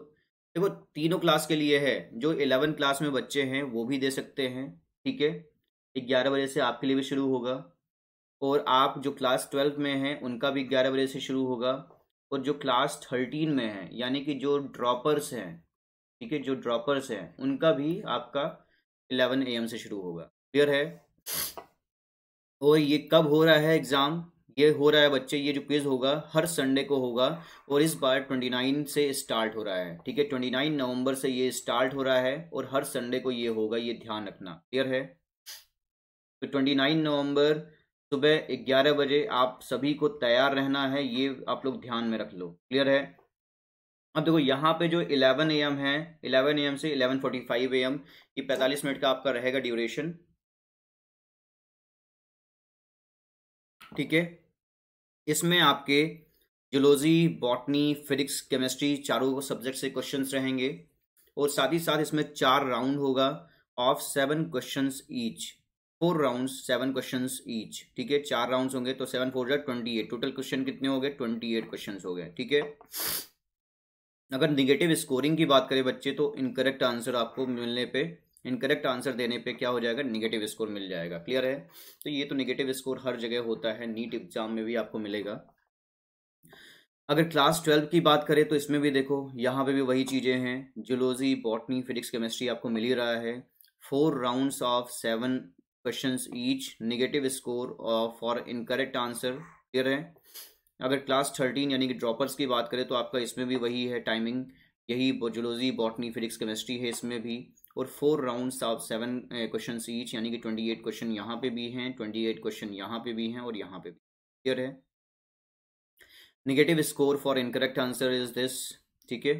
देखो तीनों क्लास के लिए है जो इलेवन क्लास में बच्चे हैं वो भी दे सकते हैं ठीक है ग्यारह बजे से आपके लिए भी शुरू होगा और आप जो क्लास ट्वेल्व में हैं उनका भी ग्यारह बजे से शुरू होगा और जो क्लास थर्टीन में है यानी कि जो ड्रॉपर्स हैं ठीक है जो ड्रॉपर्स हैं उनका भी आपका इलेवन ए से शुरू होगा क्लियर है और ये कब हो रहा है एग्ज़ाम ये हो रहा है बच्चे ये जो क्विज होगा हर संडे को होगा और इस बार 29 से स्टार्ट हो रहा है ठीक है 29 नवंबर से ये स्टार्ट हो रहा है और हर संडे को ये होगा ये ध्यान रखना क्लियर है तो 29 नवंबर सुबह 11 बजे आप सभी को तैयार रहना है ये आप लोग ध्यान में रख लो क्लियर है अब देखो यहाँ पे जो 11 ए एम है 11 ए एम
से 11:45 फोर्टी फाइव ए एम ये 45 मिनट का आपका रहेगा ड्यूरेशन ठीक है इसमें आपके
जोलॉजी बॉटनी फिजिक्स केमिस्ट्री चारों सब्जेक्ट से क्वेश्चंस रहेंगे और साथ ही साथ इसमें चार राउंड होगा of seven questions each four round seven question each ठीक है चार राउंड होंगे तो seven four twenty eight total question कितने हो गए ट्वेंटी एट क्वेश्चन हो गए ठीक है अगर निगेटिव स्कोरिंग की बात करें बच्चे तो इनकरेक्ट आंसर आपको मिलने पे इनकरेक्ट आंसर देने पे क्या हो जाएगा निगेटिव स्कोर मिल जाएगा क्लियर है तो ये तो निगेटिव स्कोर हर जगह होता है नीट एग्जाम में भी आपको मिलेगा अगर क्लास ट्वेल्व की बात करें तो इसमें भी देखो यहाँ पे भी वही चीज़ें हैं जुलोजी बॉटनी फिजिक्स केमिस्ट्री आपको मिल ही रहा है four round of seven question each negative score for incorrect answer clear है अगर क्लास थर्टीन यानी कि ड्रॉपर्स की बात करें तो आपका इसमें भी वही है टाइमिंग यही जुलोजी बॉटनी फिजिक्स केमिस्ट्री है इसमें भी और four rounds of seven question each यानी कि ट्वेंटी एट क्वेश्चन यहाँ पे भी हैं ट्वेंटी एट क्वेश्चन यहाँ पे भी हैं और यहाँ पे भी क्लियर है negative score for incorrect answer is this ठीक है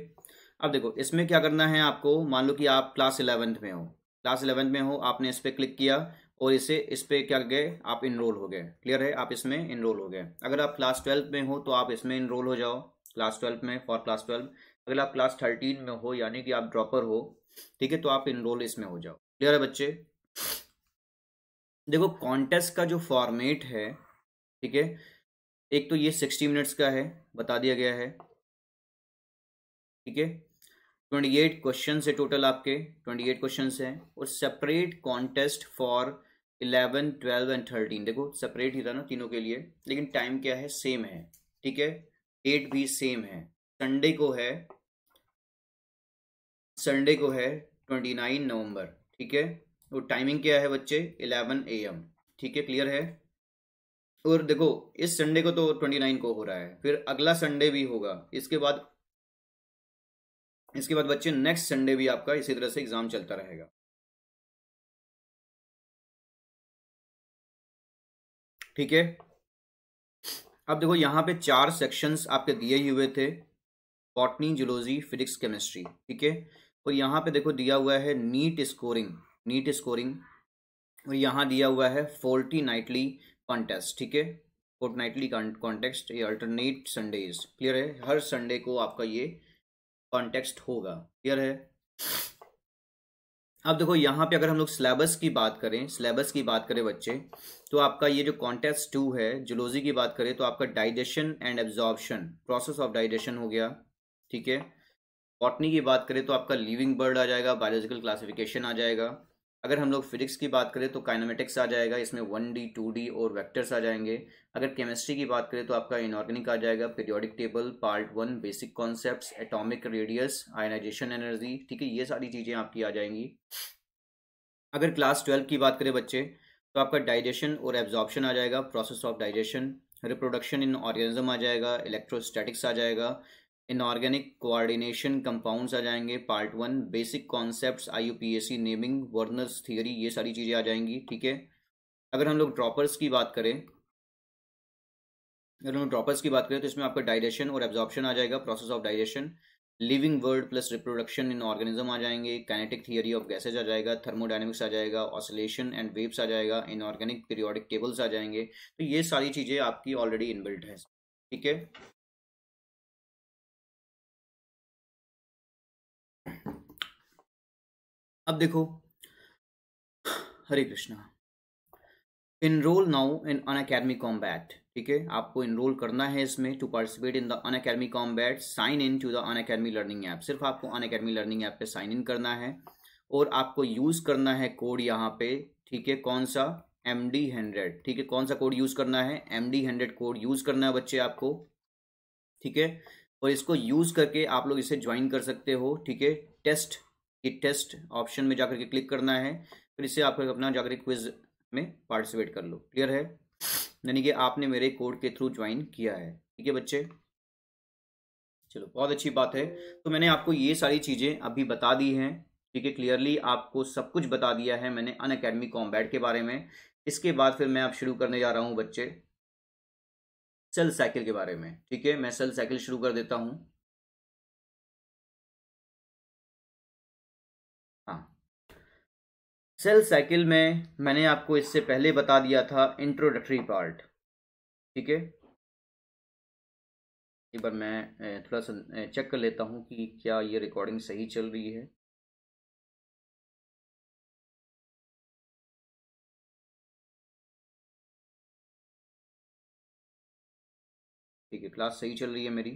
अब देखो इसमें क्या करना है आपको मान लो कि आप क्लास इलेवेंथ में हो क्लास इलेवेंथ में हो आपने इस पर क्लिक किया और इसे इस पर क्या गए आप इनरोल हो गए क्लियर है आप इसमें इनरोल हो गए अगर आप क्लास ट्वेल्थ में हो तो आप इसमें इनरोल हो जाओ क्लास ट्वेल्थ में फॉर क्लास ट्वेल्व अगर आप क्लास थर्टीन में हो यानी कि आप ड्रॉपर हो ठीक है तो आप इनरोल इसमें हो जाओ क्लियर है बच्चे देखो कॉन्टेस्ट का जो फॉर्मेट है ठीक है एक तो ये सिक्सटी मिनट्स का है बता दिया गया है ठीक है ट्वेंटी एट क्वेश्चन है टोटल आपके ट्वेंटी एट क्वेश्चन हैं और separate contest for eleven twelve and thirteen देखो सेपरेट ही था ना तीनों के लिए लेकिन टाइम क्या है सेम है ठीक है डेट भी सेम है संडे को है संडे को है ट्वेंटी नाइन नवम्बर ठीक है और टाइमिंग क्या है बच्चे इलेवन ए एम ठीक है क्लियर है और देखो इस संडे को तो ट्वेंटी नाइन को हो रहा है फिर अगला
संडे भी होगा इसके बाद इसके बाद बच्चे नेक्स्ट संडे भी आपका इसी तरह से एग्जाम चलता रहेगा ठीक है अब देखो यहां पे चार सेक्शंस
आपके दिए ही हुए थे बॉटनी जुलोजी फिजिक्स केमिस्ट्री ठीक है और यहां पे देखो दिया हुआ है नीट स्कोरिंग नीट स्कोरिंग और यहां दिया हुआ है फोर्टी नाइटली कॉन्टेस्ट ठीक है फोर्टी नाइटली कॉन्टेस्ट ये अल्टरनेट संडेज क्लियर है हर संडे को आपका ये कॉन्टेक्स्ट होगा क्लियर है अब देखो यहाँ पे अगर हम लोग सिलेबस की बात करें सिलेबस की बात करें बच्चे तो आपका ये जो कॉन्टेक्स्ट टू है जुलोजी की बात करें तो आपका digestion and absorption process of digestion हो गया ठीक है बॉटनी की बात करें तो आपका लिविंग बर्ड आ जाएगा बायोलॉजिकल क्लासिफिकेशन आ जाएगा अगर हम लोग फिजिक्स की बात करें तो काइनोमेटिक्स आ जाएगा इसमें वन डी टू डी और वेक्टर्स आ जाएंगे अगर केमिस्ट्री की बात करें तो आपका इनऑर्गेनिक आ जाएगा periodic table part one basic concepts atomic radius ionisation energy ठीक है ये सारी चीज़ें आपकी आ जाएंगी अगर क्लास ट्वेल्व की बात करें बच्चे तो आपका डाइजेशन और एब्जॉर्प्शन आ जाएगा process of digestion reproduction in organism आ जाएगा इलेक्ट्रोस्टैटिक्स आ जाएगा इनऑर्गेनिक कोऑर्डिनेशन कंपाउंड्स आ जाएंगे part one basic concepts IUPAC naming Werner's theory ये सारी चीज़ें आ जाएंगी ठीक है अगर हम लोग ड्रॉपर्स की बात करें अगर हम लोग ड्रॉपर्स की बात करें तो इसमें आपका डाइजेशन और एब्जॉर्प्शन आ जाएगा process of digestion living world plus reproduction in organism आ जाएंगे कैनेटिक थियरी ऑफ गैसेज आ जाएगा थर्मोडाइनमिक्स आ जाएगा ऑसोलेशन एंड वेव्स आ जाएगा इनऑर्गेनिक
पीरियोडिक टेबल्स आ जाएंगे तो ये सारी चीज़ें आपकी ऑलरेडी इनबिल्ट है ठीक है अब देखो Hare Krishna
enrol now in Unacademy combat ठीक है आपको इनरोल करना है इसमें to participate in the Unacademy combat sign in to the Unacademy learning app सिर्फ आपको अन अकेडमी लर्निंग ऐप पे साइन इन करना है और आपको यूज़ करना है कोड यहाँ पे ठीक है कौन सा एम डी हंड्रेड ठीक है कौन सा कोड यूज़ करना है M D hundred code use करना है बच्चे आपको ठीक है और इसको यूज़ करके आप लोग इसे ज्वाइन कर सकते हो ठीक है टेस्ट ये टेस्ट ऑप्शन में जाकर के क्लिक करना है फिर इसे आप अपना जाकर क्विज में पार्टिसिपेट कर लो क्लियर है यानी कि आपने मेरे कोड के थ्रू ज्वाइन किया है ठीक है बच्चे चलो बहुत अच्छी बात है तो मैंने आपको ये सारी चीज़ें अभी बता दी हैं ठीक है क्लियरली आपको सब कुछ बता दिया है मैंने अन अकेडमी कॉम्बैट के बारे में इसके बाद
फिर मैं आप शुरू करने जा रहा हूँ बच्चे सेल साइकिल के बारे में ठीक है मैं सेल साइकिल शुरू कर देता हूं हाँ सेल साइकिल में मैंने आपको इससे पहले बता दिया था इंट्रोडक्टरी पार्ट ठीक है एक बार मैं थोड़ा सा चेक कर लेता हूं कि क्या ये रिकॉर्डिंग सही चल रही है ठीक है क्लास सही चल रही है मेरी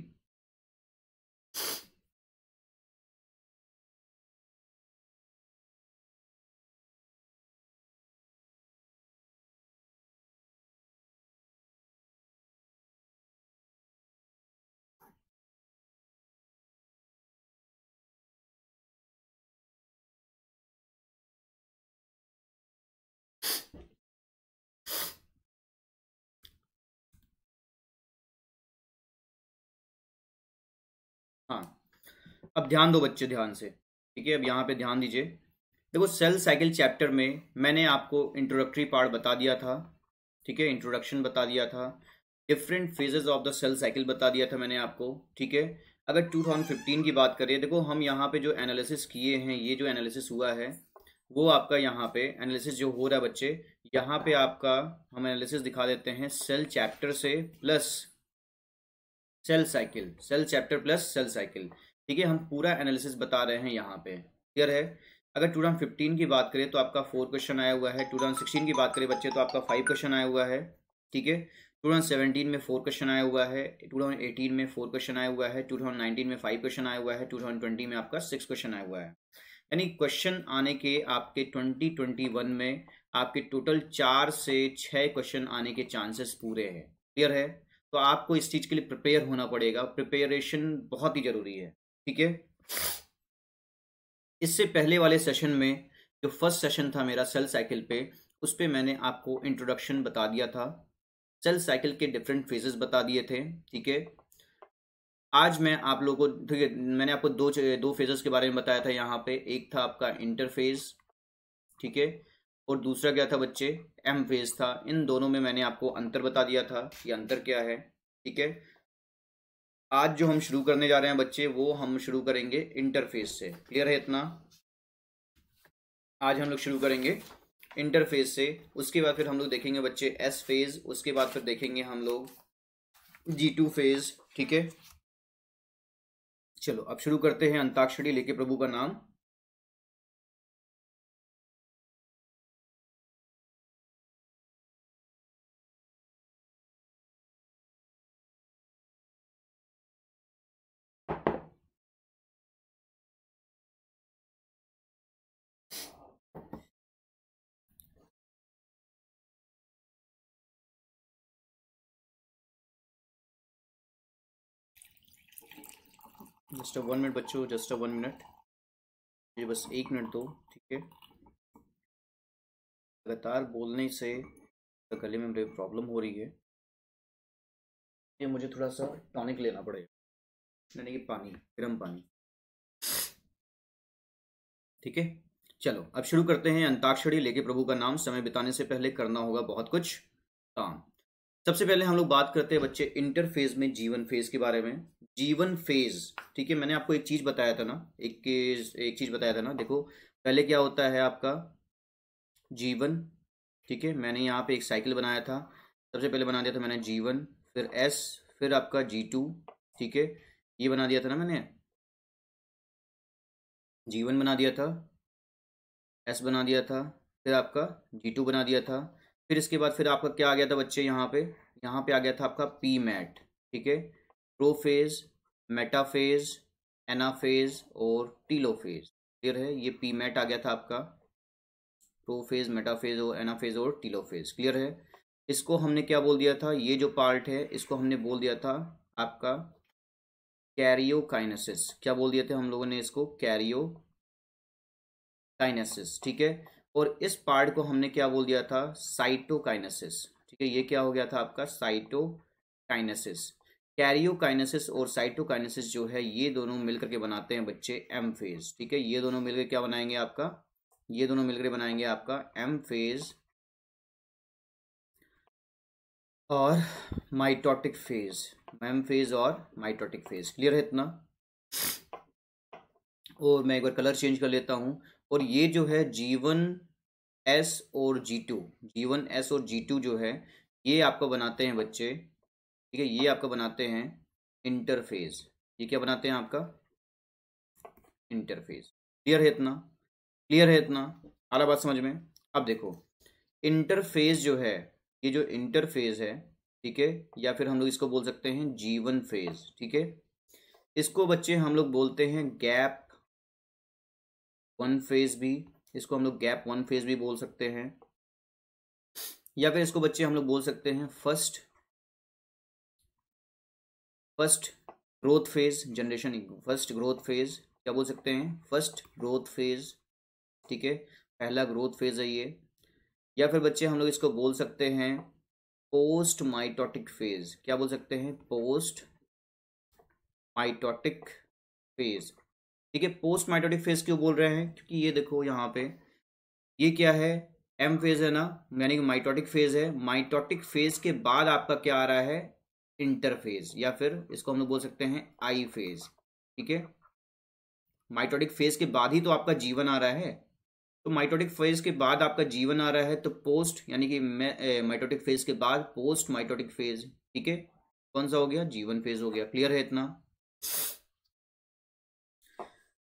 हाँ अब ध्यान दो बच्चे ध्यान से ठीक है अब यहाँ पे
ध्यान दीजिए देखो सेल साइकिल चैप्टर में मैंने आपको इंट्रोडक्टरी पार्ट बता दिया था ठीक है इंट्रोडक्शन बता दिया था different phases of the cell cycle बता दिया था मैंने आपको ठीक है अगर 2015 की बात करें देखो हम यहाँ पे जो एनालिसिस किए हैं ये जो एनालिसिस हुआ है वो आपका यहाँ पे एनालिसिस जो हो रहा है बच्चे यहाँ पे आपका हम एनालिसिस दिखा देते हैं सेल चैप्टर से plus cell cycle cell chapter plus cell cycle ठीक है हम पूरा एनालिसिस बता रहे हैं यहाँ पे क्लियर है अगर टू राउंड फिफ्टीन की बात करें तो आपका फोर क्वेश्चन आया हुआ है टू राउंड सिक्सटीन की बात करें बच्चे तो आपका फाइव क्वेश्चन आया हुआ है ठीक है टू थाउजेंड सेवेंटीन में फोर क्वेश्चन आया हुआ है टू थाउजेंड एटीन में फोर क्वेश्चन आया हुआ है टू थाउजेंड नाइनटीन में फाइव क्वेश्चन आया हुआ है टू थाउजेंड ट्वेंटी में आपका सिक्स क्वेश्चन आया हुआ है यानी क्वेश्चन आने के आपके ट्वेंटी ट्वेंटी वन में आपके टोटल चार से छः क्वेश्चन आने के चांसेस पूरे हैं क्लियर है तो आपको इस चीज़ के लिए प्रिपेयर होना पड़ेगा प्रिपेरेशन बहुत ही ज़रूरी है ठीक है इससे पहले वाले सेशन में जो फर्स्ट सेशन था मेरा सेल साइकिल पे उस पर मैंने आपको इंट्रोडक्शन बता दिया था सेल साइकिल के डिफरेंट फेजेस बता दिए थे ठीक है आज मैं आप लोगों को ठीक है मैंने आपको दो दो फेजेस के बारे में बताया था यहाँ पे एक था आपका इंटरफेज ठीक है और दूसरा क्या था बच्चे एम फेज था इन दोनों में मैंने आपको अंतर बता दिया था कि अंतर क्या है ठीक है आज जो हम शुरू करने जा रहे हैं बच्चे वो हम शुरू करेंगे इंटरफेस से क्लियर है इतना आज हम लोग शुरू करेंगे इंटरफेस से उसके बाद फिर हम लोग देखेंगे बच्चे एस फेज उसके बाद फिर देखेंगे हम लोग जी टू फेज ठीक है
चलो अब शुरू करते हैं अंताक्षरी लेके प्रभु का नाम जस्ट वन मिनट बच्चों जस्ट वन मिनट ये बस
एक मिनट दो ठीक है लगातार बोलने से
गले में मुझे प्रॉब्लम हो रही है ये मुझे थोड़ा सा टॉनिक लेना पड़ेगा यानी कि पानी गर्म पानी
ठीक है चलो अब शुरू करते हैं अंताक्षरी लेके प्रभु का नाम समय बिताने से पहले करना होगा बहुत कुछ काम सबसे पहले हम लोग बात करते हैं बच्चे इंटरफेज में जीवन फेज के बारे में जीवन फेज ठीक है मैंने आपको एक चीज बताया था ना एक एक चीज बताया था ना देखो पहले क्या होता है आपका जीवन ठीक है मैंने यहाँ पे एक साइकिल बनाया था सबसे पहले बना दिया था मैंने जीवन फिर एस फिर आपका जी टू ठीक है ये बना दिया था ना मैंने जीवन बना दिया था एस बना दिया था फिर आपका जी टू बना दिया था फिर इसके बाद फिर आपका क्या आ गया था बच्चे यहाँ पे यहाँ पे आ गया था आपका पी मैट ठीक है प्रोफेज मेटाफेज एनाफेज और टीलोफेज क्लियर है ये पी मैट आ गया था आपका प्रोफेज मेटाफेज और एनाफेज और टीलोफेज क्लियर है इसको हमने क्या बोल दिया था ये जो पार्ट है इसको हमने बोल दिया था आपका कैरियोकाइनेसिस क्या बोल दिया थे हम लोगों ने इसको कैरियोकाइनेसिस ठीक है और इस पार्ट को हमने क्या बोल दिया था साइटोकाइनेसिस ठीक है ये क्या हो गया था आपका साइटोकाइनेसिस कैरियोकाइनेसिस और साइटोकाइनेसिस जो है ये दोनों मिलकर के बनाते हैं बच्चे एम फेज ठीक है ये दोनों मिलकर क्या बनाएंगे आपका ये दोनों मिलकर बनाएंगे आपका एम फेज और माइटोटिक फेज एम फेज और माइटोटिक फेज क्लियर है इतना और मैं एक बार कलर चेंज कर लेता हूं और ये जो है जीवन एस और G two G one S और जी टू जो है ये आपको बनाते हैं बच्चे ठीक है ये आपका बनाते हैं इंटरफेस ये क्या बनाते हैं आपका इंटरफेस क्लियर है इतना क्लियर है इतना आला बात समझ में अब देखो इंटरफेस जो है ये जो इंटरफेस है ठीक है या फिर हम लोग इसको बोल सकते हैं जीवन फेज ठीक है इसको बच्चे हम लोग बोलते हैं गैप वन फेज भी इसको हम लोग गैप वन फेज भी बोल सकते हैं या फिर इसको बच्चे हम लोग बोल सकते हैं first first growth phase generation first growth phase क्या बोल सकते हैं फर्स्ट ग्रोथ फेज ठीक है पहला ग्रोथ फेज है ये या फिर बच्चे हम लोग इसको बोल सकते हैं पोस्ट माइटोटिक फेज क्या बोल सकते हैं पोस्ट माइटोटिक फेज ठीक है पोस्ट माइटोटिक फेज क्यों बोल रहे हैं क्योंकि ये देखो यहाँ पे ये क्या है एम फेज है ना यानी कि माइटोटिक फेज है माइटोटिक फेज के बाद आपका क्या आ रहा है इंटरफेज या फिर इसको हम लोग बोल सकते हैं आई फेज ठीक है माइटोटिक फेज के बाद ही तो आपका जीवन आ रहा है तो माइटोटिक फेज के बाद आपका जीवन आ रहा है तो पोस्ट यानी कि माइटोटिक फेज के बाद पोस्ट माइटोटिक फेज ठीक है कौन सा हो गया जीवन फेज हो गया क्लियर है इतना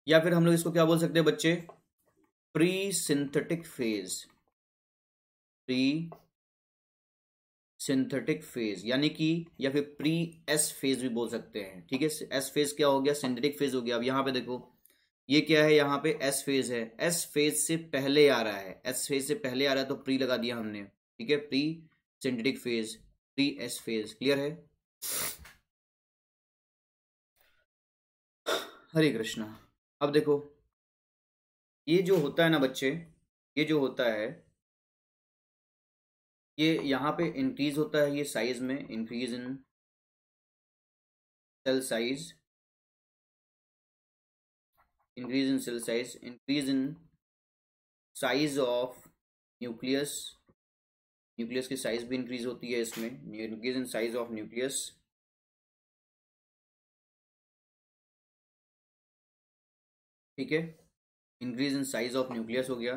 या फिर हम लोग इसको क्या बोल सकते हैं बच्चे pre synthetic phase pre synthetic phase यानी कि या फिर प्री एस फेज भी बोल सकते हैं ठीक है एस फेज क्या हो गया सिंथेटिक फेज हो गया अब यहां पे देखो ये क्या है यहां पे एस फेज है एस फेज से पहले आ रहा है एस फेज से पहले आ रहा है तो प्री लगा दिया हमने ठीक है pre
synthetic phase pre S phase clear है हरे कृष्णा अब देखो ये जो होता है ना बच्चे ये जो होता है ये यहाँ पे इंक्रीज होता है ये साइज में increase in cell size increase in cell size increase in size of nucleus nucleus की साइज भी इंक्रीज होती है इसमें increase in size of nucleus ठीक है increase in size of nucleus हो गया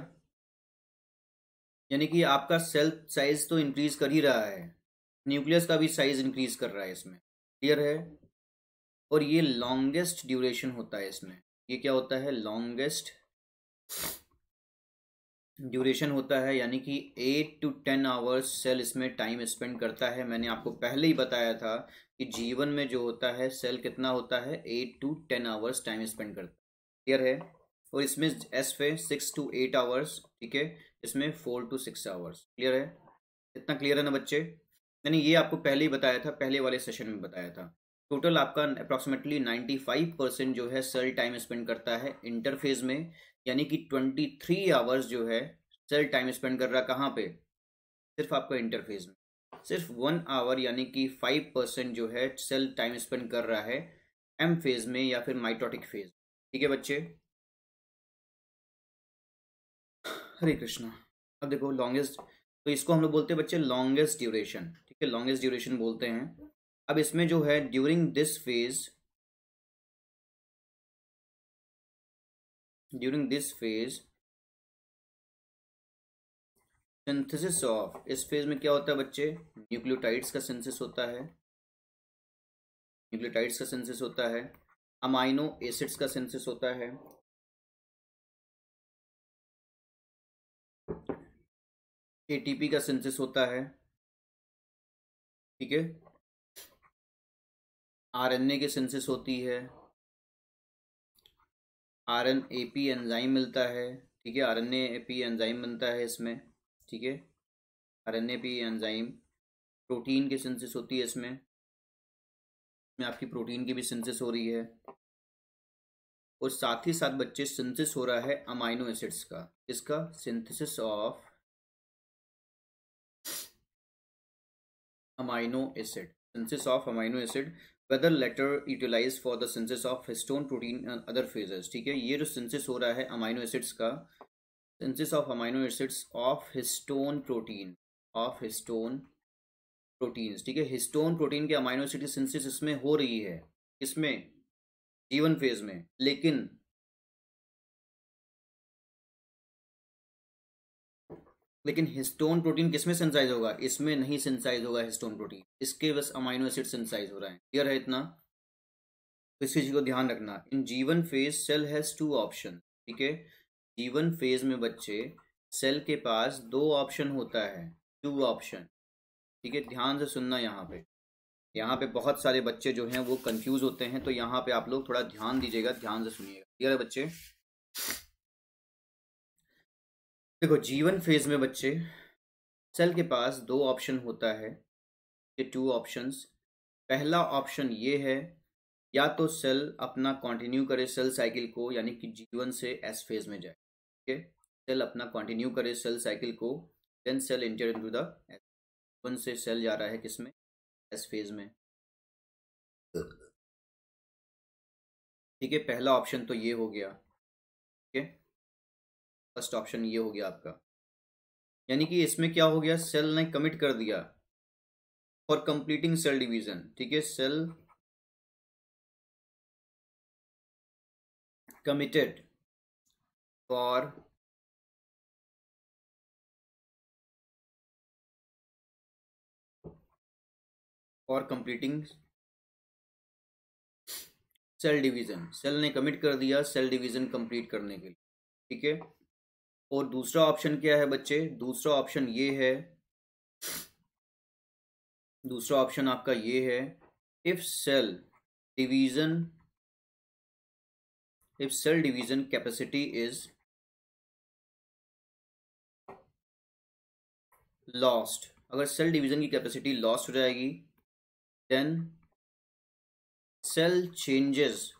यानी कि आपका सेल साइज तो इंक्रीज
कर ही रहा है न्यूक्लियस का भी साइज इंक्रीज कर रहा है इसमें क्लियर है और ये लॉन्गेस्ट ड्यूरेशन होता है इसमें ये क्या होता है लॉन्गेस्ट ड्यूरेशन होता है यानी कि eight to ten hours cell इसमें टाइम स्पेंड करता है मैंने आपको पहले ही बताया था कि जीवन में जो होता है सेल कितना होता है eight to ten hours time spend करता है क्लियर है और इसमें एस पे सिक्स टू एट आवर्स ठीक है इसमें four to six hours clear है इतना क्लियर है ना बच्चे यानी ये आपको पहले ही बताया था पहले वाले सेशन में बताया था टोटल आपका अप्रॉक्सीमेटली 95 परसेंट जो है सेल टाइम स्पेंड करता है इंटरफेज में यानी कि 23 आवर्स जो है सेल टाइम स्पेंड कर रहा है कहाँ पे सिर्फ आपका इंटरफेज में सिर्फ वन आवर यानी कि फाइव परसेंट जो है सेल टाइम स्पेंड कर रहा है एम फेज में या फिर माइटोटिक फेज ठीक है बच्चे हरे कृष्णा अब देखो लॉन्गेस्ट तो इसको हम लोग बोलते हैं बच्चे लॉन्गेस्ट ड्यूरेशन ठीक है लॉन्गेस्ट ड्यूरेशन बोलते हैं अब इसमें जो है during this phase
during this phase synthesis of इस फेज में क्या होता है बच्चे न्यूक्लियोटाइड्स का सिंथेसिस होता है न्यूक्लियोटाइड्स का सिंथेसिस होता है अमाइनो एसिड्स का सेंसिस होता है एटीपी का सेंसिस होता है ठीक है आरएनए के सेंसिस होती है R N A P enzyme मिलता है
ठीक है R N A P enzyme बनता है इसमें ठीक है R N A P enzyme protein के सेंसिस होती है इसमें में आपकी प्रोटीन की भी सिंथेसिस हो रही है और साथ ही साथ बच्चे सिंथेसिस हो रहा है अमाइनो
एसिड्स का इसका synthesis of amino acid synthesis of amino acid whether later
utilise for the synthesis of histone protein other phases ठीक है ये जो सिंथेसिस हो रहा है अमाइनो एसिड्स का synthesis of amino acids of histone protein of histone
proteins ठीक है हिस्टोन प्रोटीन के अमाइनो एसिड सिंथेसिस इसमें हो रही है इसमें जीवन फेज में लेकिन लेकिन हिस्टोन प्रोटीन किसमें सिंथेसाइज होगा इसमें
नहीं सिंथेसाइज होगा हिस्टोन प्रोटीन इसके बस अमाइनो एसिड सिंथेसाइज हो रहा है क्लियर है इतना तो इस चीज को ध्यान रखना in G one phase cell has two option ठीक है जीवन फेज में बच्चे सेल के पास दो ऑप्शन होता है टू ऑप्शन ठीक है ध्यान से सुनना यहाँ पे यहाँ पे बहुत सारे बच्चे जो हैं वो कंफ्यूज होते हैं तो यहाँ पे आप लोग थोड़ा ध्यान दीजिएगा ध्यान से सुनिएगा क्लियर है बच्चे देखो जीवन फेज में बच्चे सेल के पास दो ऑप्शन होता है ये टू ऑप्शंस पहला ऑप्शन ये है या तो सेल अपना कंटिन्यू करे सेल साइकिल को यानी कि जीवन से एस फेज में जाए ठीक है सेल अपना कंटिन्यू करे सेल साइकिल को then cell enter into the S
one से सेल जा रहा है किसमें एस फेज में ठीक है पहला ऑप्शन तो ये हो गया ठीक है फर्स्ट ऑप्शन ये हो गया आपका यानी कि इसमें क्या हो गया सेल ने कमिट कर दिया फॉर कंप्लीटिंग सेल डिवीजन ठीक है सेल कमिटेड फॉर और कंप्लीटिंग सेल डिवीजन सेल ने कमिट कर दिया सेल डिवीजन कंप्लीट करने के लिए ठीक है
और दूसरा ऑप्शन क्या है बच्चे दूसरा ऑप्शन ये है
दूसरा ऑप्शन आपका ये है if cell division if cell division capacity is lost अगर सेल डिवीजन की कैपेसिटी लॉस्ट हो जाएगी then cell
changes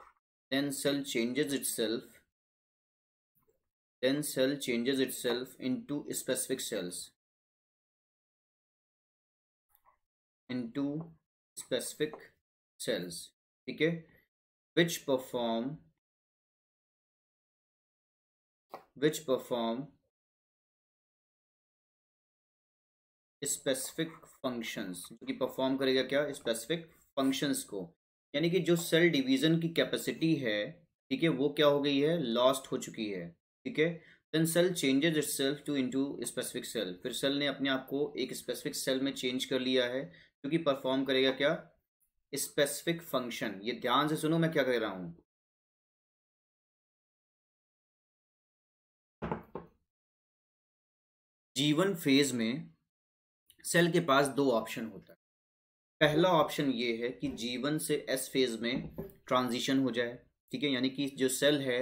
then cell changes itself then
cell changes itself into specific cells into specific cells okay which perform which perform specific functions जो कि perform करेगा क्या specific functions को यानी कि जो सेल
डिवीजन की कैपेसिटी है ठीक है वो क्या हो गई है लॉस्ट हो चुकी है ठीक है then cell changes itself to into specific cell फिर सेल ने अपने आप को एक स्पेसिफिक सेल में
चेंज कर लिया है क्योंकि परफॉर्म करेगा क्या स्पेसिफिक फंक्शन ये ध्यान से सुनो मैं क्या कह रहा हूं जीवन फेज में सेल के
पास दो ऑप्शन होता है पहला ऑप्शन ये है कि जीवन से एस फेज में ट्रांजिशन हो जाए ठीक है यानी कि जो सेल है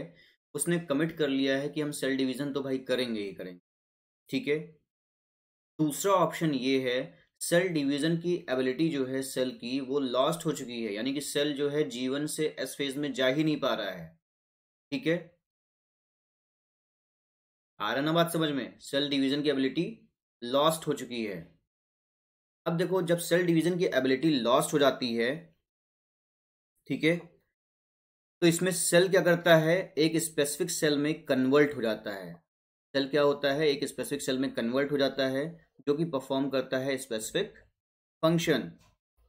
उसने कमिट कर लिया है कि हम सेल डिवीजन तो भाई करेंगे ही करेंगे ठीक है दूसरा ऑप्शन ये है सेल डिवीजन की एबिलिटी जो है सेल की वो लॉस्ट हो चुकी है यानी कि सेल जो है जीवन से एस फेज में जा ही नहीं पा रहा है ठीक है आ रहा ना बात समझ में सेल डिवीजन की एबिलिटी लॉस्ट हो चुकी है अब देखो जब सेल डिवीजन की एबिलिटी लॉस्ट हो जाती है ठीक है तो इसमें सेल क्या करता है एक स्पेसिफिक सेल में कन्वर्ट हो जाता है सेल क्या होता है एक स्पेसिफिक सेल में कन्वर्ट हो जाता है जो कि परफॉर्म करता है स्पेसिफिक फंक्शन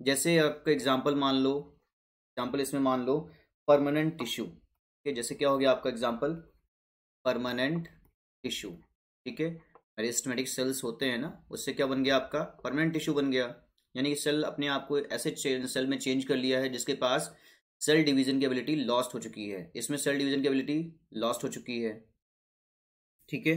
जैसे आपका एग्जाम्पल मान लो एग्जाम्पल इसमें मान लो परमानेंट टिश्यू ठीक है जैसे क्या हो गया आपका एग्जाम्पल परमानेंट टिश्यू ठीक है मेरिस्टमेटिक सेल्स होते हैं ना उससे क्या बन गया आपका परमानेंट टिश्यू बन गया यानी कि सेल अपने आप को ऐसे सेल में चेंज कर लिया है जिसके पास सेल
डिवीजन की एबिलिटी लॉस्ट हो चुकी है इसमें सेल डिवीजन की एबिलिटी लॉस्ट हो चुकी है ठीक है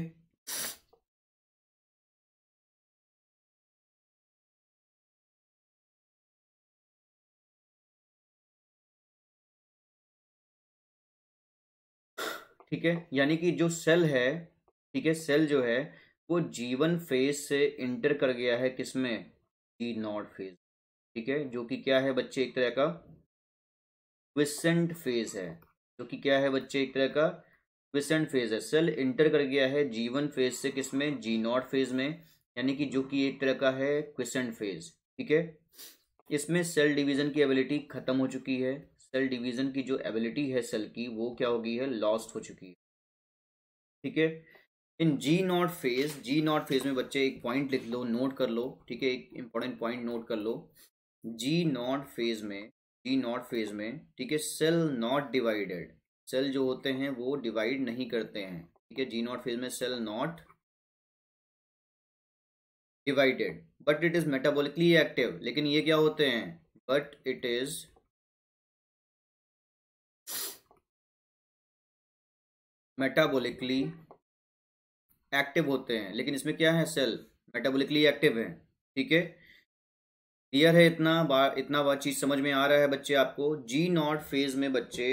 ठीक है यानी कि जो सेल है
ठीक है सेल जो है वो जीवन फेज से इंटर कर गया है किसमें जी नॉट फेज ठीक है जो कि क्या है बच्चे एक तरह का क्विसेंट फेज है जो कि क्या है बच्चे एक तरह का क्विसेंट फेज है सेल इंटर कर गया है जीवन फेज से किसमें जी नॉट फेज में यानी कि जो कि एक तरह का है क्विसेंट फेज ठीक है इसमें सेल डिवीजन की एबिलिटी खत्म हो चुकी है सेल डिवीजन की जो एबिलिटी है सेल की वो क्या हो गई है लॉस्ट हो चुकी है ठीक है in G naught phase G naught phase में बच्चे एक पॉइंट लिख लो नोट कर लो ठीक है एक इंपॉर्टेंट पॉइंट नोट कर लो जी नॉट फेज में जी नॉट फेज में ठीक है सेल नॉट डिवाइडेड सेल जो होते हैं वो डिवाइड नहीं करते हैं ठीक है जी नॉट फेज में cell not divided but it is
metabolically active लेकिन ये क्या होते हैं but it is metabolically active होते हैं लेकिन इसमें क्या है सेल मेटाबोलिकली एक्टिव है ठीक है
क्लियर है इतना बार इतना बार चीज़ समझ में आ रहा है बच्चे आपको जी नॉट फेज में बच्चे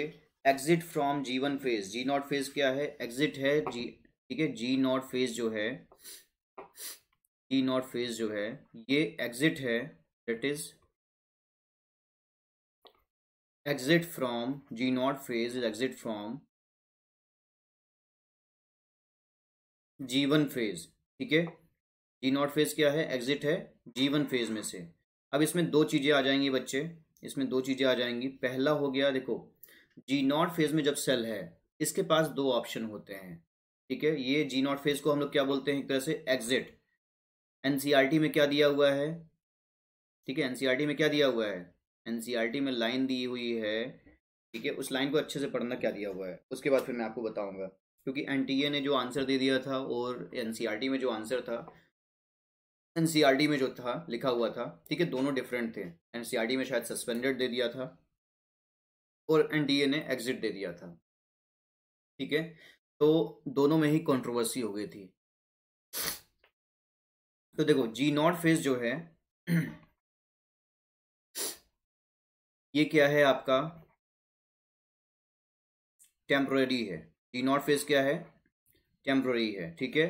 exit from G one phase G naught phase क्या है एग्जिट है जी ठीक है जी नॉट फेज जो है जी नॉट फेज जो है ये
एग्जिट है that is exit from G naught phase is exit from
G one phase ठीक है जी नॉट फेज क्या है एग्जिट है जी वन फेज में से अब इसमें दो चीज़ें आ जाएंगी बच्चे इसमें दो चीज़ें आ जाएंगी पहला हो गया देखो जी नॉट फेज में जब सेल है इसके पास दो ऑप्शन होते हैं ठीक है ये जी नॉट फेज को हम लोग क्या बोलते हैं एक तरह से एग्जिट एनसीआरटी e में क्या दिया हुआ है ठीक है एनसीआरटी e में क्या दिया हुआ है एनसीआरटी e में लाइन दी हुई है ठीक है उस लाइन को अच्छे से पढ़ना क्या दिया हुआ है उसके बाद फिर मैं आपको बताऊंगा क्योंकि एन ने जो आंसर दे दिया था और एन e में जो आंसर था एन e में जो था लिखा हुआ था ठीक है दोनों डिफरेंट थे एन e में शायद सस्पेंडेड दे दिया था और एन ने एग्जिट दे दिया था ठीक है तो दोनों में ही कंट्रोवर्सी
हो गई थी तो देखो जी नॉट फेस जो है ये क्या है आपका टेम्प्रेरी है टी नॉट फेज क्या है टेम्प्रोरी
है ठीक है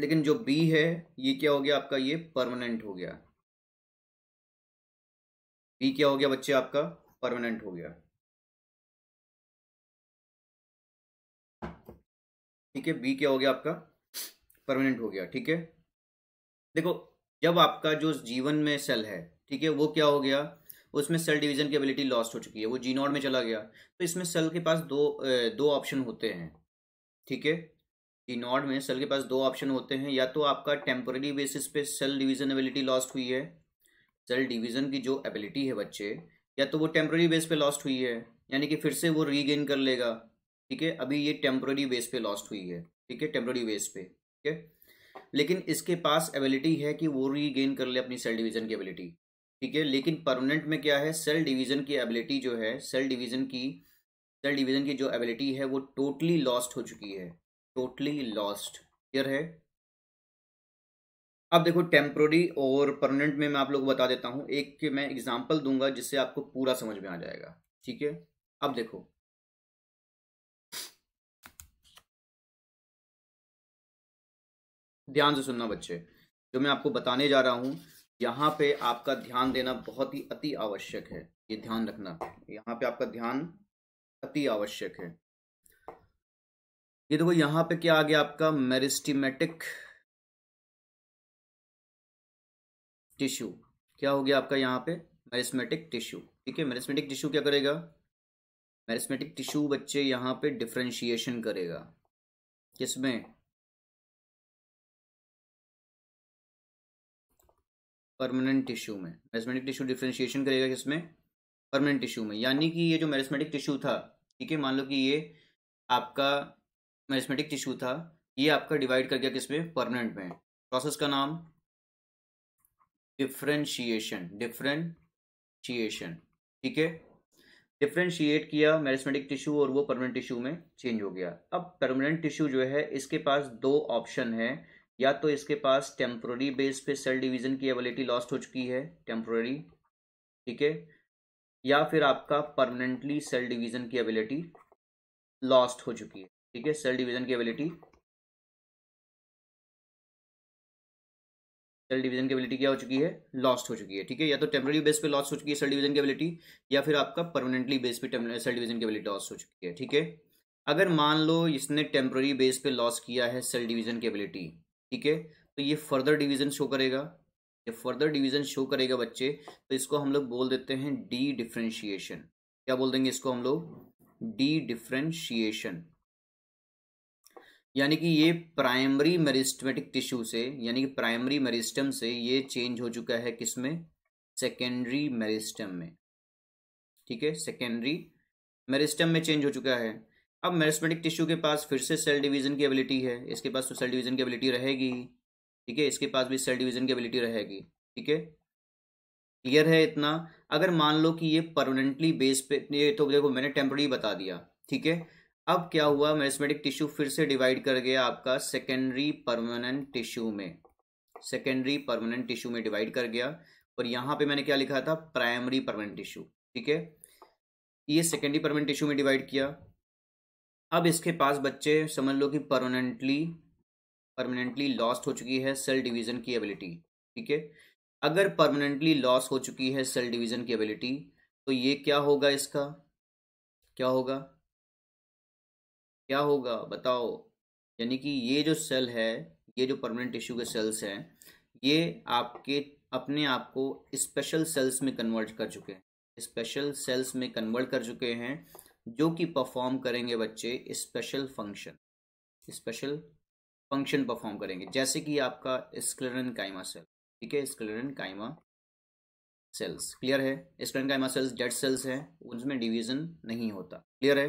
लेकिन जो बी है ये क्या हो गया आपका ये परमानेंट हो
गया बी क्या हो गया बच्चे आपका परमानेंट हो गया ठीक है बी क्या हो गया आपका परमानेंट हो गया ठीक है देखो जब आपका
जो जीवन में सेल है ठीक है वो क्या हो गया उसमें सेल डिवीजन की एबिलिटी लॉस्ट हो चुकी है वो जीनोड में चला गया तो इसमें सेल के पास दो दो ऑप्शन होते हैं ठीक है जीनोड में सेल के पास दो ऑप्शन होते हैं या तो आपका टेम्पोरेरी बेसिस पे सेल डिवीजन एबिलिटी लॉस्ट हुई है सेल डिवीजन की जो एबिलिटी है बच्चे या तो वो टेम्प्रेरी बेस पे लॉस्ट हुई है यानी कि फिर से वो रीगेन कर लेगा ठीक है अभी ये टेम्प्रेरी बेस पे लॉस्ट हुई है ठीक है टेम्प्रेरी बेस पे ठीक है लेकिन इसके पास एबिलिटी है कि वो रीगेन कर ले अपनी सेल डिवीजन की एबिलिटी ठीक है लेकिन परमानेंट में क्या है सेल डिवीजन की एबिलिटी जो है सेल डिवीजन की सेल डिवीजन की जो एबिलिटी है वो टोटली लॉस्ट हो चुकी है टोटली लॉस्ट क्लियर है अब देखो टेम्प्रोरी और परमानेंट में मैं आप लोग को बता देता हूँ एक मैं एग्जाम्पल दूंगा जिससे आपको पूरा समझ में आ जाएगा
ठीक है अब देखो ध्यान से सुनना बच्चे जो मैं आपको बताने जा रहा हूँ
यहाँ पे आपका ध्यान देना बहुत ही अति आवश्यक है ये ध्यान रखना यहाँ पे
आपका ध्यान अति आवश्यक है ये देखो यहाँ पे क्या आ गया आपका मेरिस्टिमेटिक
टिश्यू क्या हो गया आपका यहाँ पे मेरिस्मेटिक टिश्यू ठीक है मेरिस्मेटिक टिश्यू क्या करेगा
मेरिस्मेटिक टिश्यू बच्चे यहाँ पे डिफ्रेंशिएशन करेगा किसमें परमानेंट टिश्यू में मैरिस्मेटिक टिश्यू डिफ्रेंशिएशन करेगा किसमें परमानेंट टिश्यू में यानी कि
ये जो मैरिस्मेटिक टिश्यू था ठीक है मान लो कि ये आपका मैरिस्मेटिक टिश्यू था ये आपका डिवाइड कर गया किसमें परमानेंट में प्रोसेस का नाम डिफ्रेंशिएशन डिफ्रेंशिएशन ठीक है डिफ्रेंशिएट किया मैरिस्मेटिक टिश्यू और वो परमानेंट टिश्यू में चेंज हो गया अब परमानेंट टिश्यू जो है इसके पास दो ऑप्शन है या तो इसके पास टेम्प्रोरी बेस पे सेल डिवीजन की एबिलिटी लॉस्ट हो चुकी है टेम्प्रोरी ठीक है या फिर आपका परमानेंटली
सेल डिवीजन की एबिलिटी लॉस्ट हो चुकी है ठीक है सेल डिवीजन की एबिलिटी सेल डिवीजन की एबिलिटी क्या हो चुकी है लॉस्ट हो चुकी है ठीक है या तो टेम्प्रोरी बेस पे लॉस्ट हो चुकी है सेल डिवीजन की एबिलिटी या फिर आपका परमानेंटली
बेस पे सेल डिवीजन की एबिलिटी लॉस्ट हो चुकी है ठीक है अगर मान लो इसने टेम्प्रोरी बेस पे लॉस किया है सेल डिवीजन की एबिलिटी ठीक है तो ये फर्दर डिवीजन शो करेगा ये फर्दर डिवीजन शो करेगा बच्चे तो इसको हम लोग बोल देते हैं डी डिफ्रेंशिएशन क्या बोल देंगे इसको हम लोग डी डिफ्रेंशिएशन यानी कि ये प्राइमरी मेरिस्टमेटिक टिश्यू से यानी कि प्राइमरी मेरिस्टम से ये चेंज हो चुका है किसमें सेकेंडरी मेरिस्टम में ठीक है सेकेंडरी मेरिस्टम में चेंज हो चुका है अब मेरिस्मेटिक टिश्यू के पास फिर से सेल डिवीजन की एबिलिटी है इसके पास तो सेल डिवीजन की एबिलिटी रहेगी ठीक है इसके पास भी सेल डिवीजन की एबिलिटी रहेगी ठीक है क्लियर है इतना अगर मान लो कि ये परमानेंटली बेस पे ये तो देखो मैंने टेम्प्रेरी बता दिया ठीक है अब क्या हुआ मेरिस्मेटिक टिश्यू फिर से डिवाइड कर गया आपका सेकेंडरी परमानेंट टिश्यू में सेकेंडरी परमानेंट टिश्यू में डिवाइड कर गया और यहाँ पे मैंने क्या लिखा था प्राइमरी परमानेंट टिश्यू ठीक है ये सेकेंडरी परमानेंट टिश्यू में डिवाइड किया अब इसके पास बच्चे समझ लो कि परमानेंटली परमानेंटली लॉस्ट हो चुकी है सेल डिवीजन की एबिलिटी ठीक है अगर परमानेंटली लॉस हो चुकी है सेल डिवीजन की एबिलिटी तो ये क्या होगा इसका क्या होगा क्या होगा बताओ यानी कि ये जो सेल है ये जो परमानेंट टिश्यू के सेल्स हैं ये आपके अपने आप को स्पेशल सेल्स में कन्वर्ट कर चुके हैं स्पेशल सेल्स में कन्वर्ट कर चुके हैं जो कि परफॉर्म करेंगे बच्चे special function special function perform करेंगे जैसे कि आपका स्क्लेरन काइमा सेल ठीक है स्क्लेरन काइमा सेल्स क्लियर है sclerenchyma cells dead cells हैं उनमें डिवीजन नहीं होता क्लियर है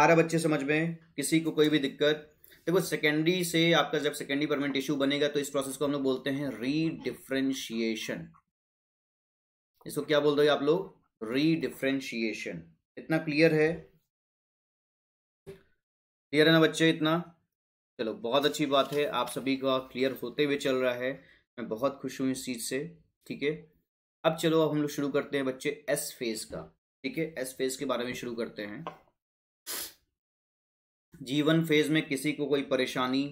आ रहा बच्चे समझ में किसी को कोई भी दिक्कत देखो सेकेंडरी से आपका जब सेकेंडरी परमानेंट इश्यू बनेगा तो इस प्रोसेस को हम लोग बोलते हैं रीडिफ्रेंशिएशन इसको क्या बोल दोगे आप लोग रीडिफ्रेंशिएशन इतना क्लियर है क्लियर है ना बच्चे इतना चलो बहुत अच्छी बात है आप सभी का क्लियर होते हुए चल रहा है मैं बहुत खुश हूं इस चीज़ से ठीक है अब चलो अब हम लोग शुरू करते हैं बच्चे एस फेज का ठीक है एस फेज के बारे में शुरू करते हैं जीवन फेज में किसी को कोई परेशानी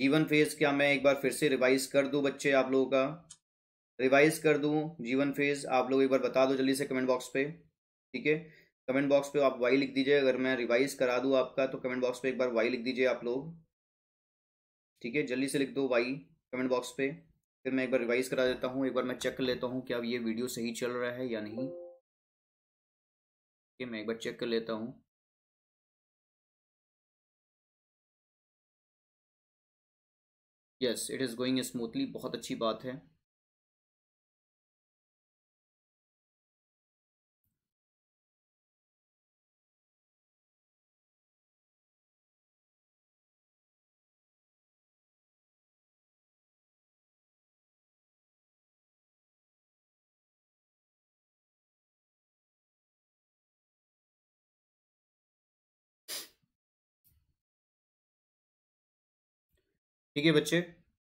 जीवन फेज क्या मैं एक बार फिर से रिवाइज कर दूं बच्चे आप लोगों का रिवाइज कर दूँ जीवन फेज आप लोग एक बार बता दो जल्दी से कमेंट बॉक्स पे ठीक है कमेंट बॉक्स पे आप वाई लिख दीजिए अगर मैं रिवाइज करा दूँ आपका तो कमेंट बॉक्स पे एक बार वाई लिख दीजिए आप लोग ठीक है जल्दी से लिख दो वाई कमेंट बॉक्स पे फिर मैं एक बार रिवाइज करा देता हूँ एक बार मैं चेक कर लेता हूँ कि अब ये वीडियो सही
चल रहा है या नहीं ठीक है मैं एक बार चेक कर लेता हूँ yes it is going smoothly बहुत अच्छी बात है ठीक है बच्चे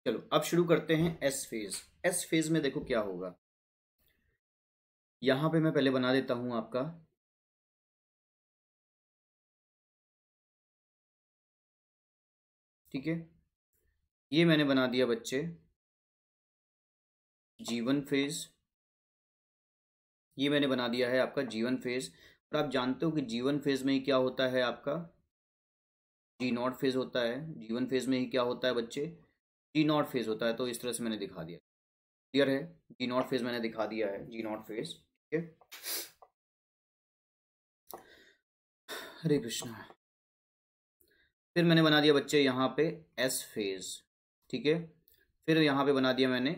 चलो अब शुरू करते हैं एस फेज एस फेज में देखो क्या होगा यहां पे मैं पहले बना देता हूं आपका ठीक है ये मैंने बना दिया बच्चे जीवन फेज
ये मैंने बना दिया है आपका जीवन फेज और आप जानते हो कि जीवन फेज में ही क्या होता है आपका जी नॉट फेज होता है जी वन फेज में ही क्या होता है बच्चे जी नॉट फेज होता है तो इस तरह से मैंने दिखा दिया क्लियर है जी नॉट फेज मैंने दिखा दिया है जी
नॉट फेज ठीक है हरे कृष्णा फिर मैंने बना दिया बच्चे यहाँ पे एस फेज
ठीक है फिर यहाँ पे बना दिया मैंने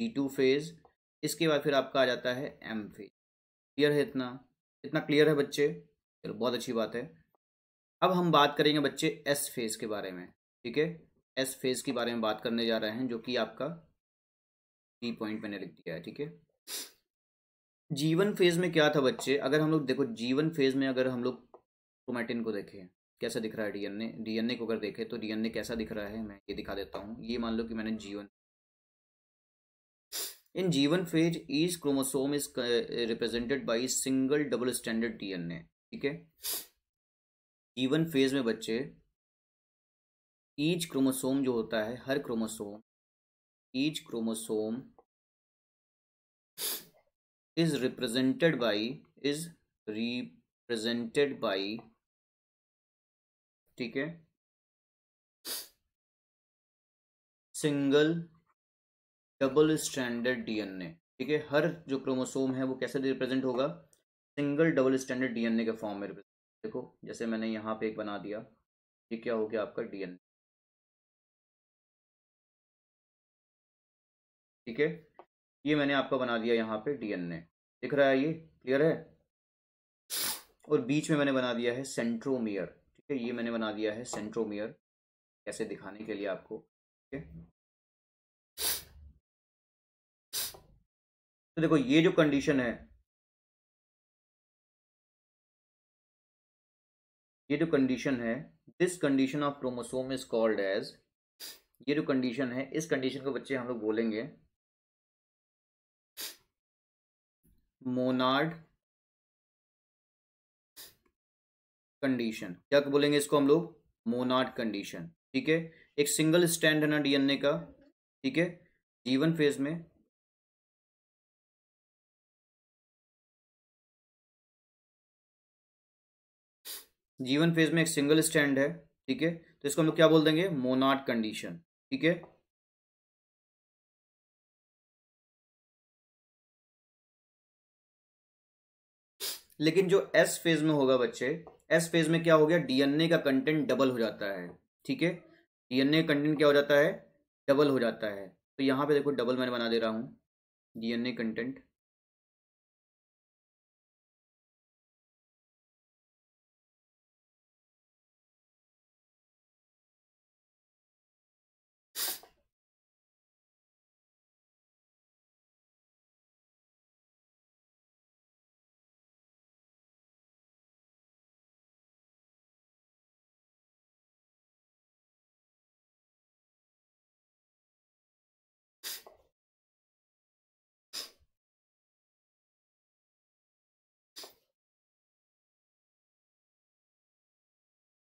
जी टू फेज इसके बाद फिर आपका आ जाता है एम फेज क्लियर है इतना इतना क्लियर है बच्चे चलो बहुत अच्छी बात है अब हम बात करेंगे बच्चे एस फेज के बारे में ठीक है एस फेज के बारे में बात करने जा रहे हैं जो कि आपका टी पॉइंट मैंने लिख दिया है ठीक है जीवन फेज में क्या था बच्चे अगर हम लोग देखो जीवन फेज में अगर हम लोग क्रोमेटिन को देखें कैसा दिख रहा है डीएनए डीएनए को अगर देखें तो डीएनए कैसा दिख रहा है मैं ये दिखा देता हूँ ये मान लो कि मैंने G one in G one phase is chromosome is represented by single double standard DNA ठीक है
ईवन फेज में बच्चे ईच क्रोमोसोम जो होता है हर chromosome each chromosome is represented by is represented by ठीक है सिंगल डबल स्टैंडर्ड डीएनए ठीक है हर जो
क्रोमोसोम है वो कैसे रिप्रेजेंट होगा सिंगल डबल स्टैंडर्ड डीएनए के फॉर्म में देखो जैसे
मैंने यहाँ पे एक बना दिया ये क्या हो गया आपका डी ठीक है ये मैंने आपका बना दिया यहाँ पे डी दिख रहा है ये क्लियर है और बीच में मैंने बना दिया है सेंट्रोमियर ठीक है ये मैंने बना दिया है सेंट्रोमियर कैसे दिखाने के लिए आपको ठीक है तो देखो ये जो कंडीशन है ये जो कंडीशन है this condition of chromosome is called as ये जो कंडीशन है इस कंडीशन को बच्चे हम लोग बोलेंगे मोनार्ड
कंडीशन क्या बोलेंगे इसको हम लोग मोनार्ड कंडीशन ठीक है एक सिंगल स्टैंड है ना
डीएनए का ठीक है जीवन फेज में जीवन फेज में एक सिंगल स्टैंड है ठीक है तो इसको हम लोग क्या बोल देंगे मोनाट कंडीशन ठीक है लेकिन जो एस फेज में होगा बच्चे एस फेज
में क्या हो गया डीएनए का कंटेंट डबल हो जाता है ठीक है डीएनए कंटेंट क्या हो जाता है
डबल हो जाता है तो यहां पे देखो डबल मैंने बना दे रहा हूं डीएनए कंटेंट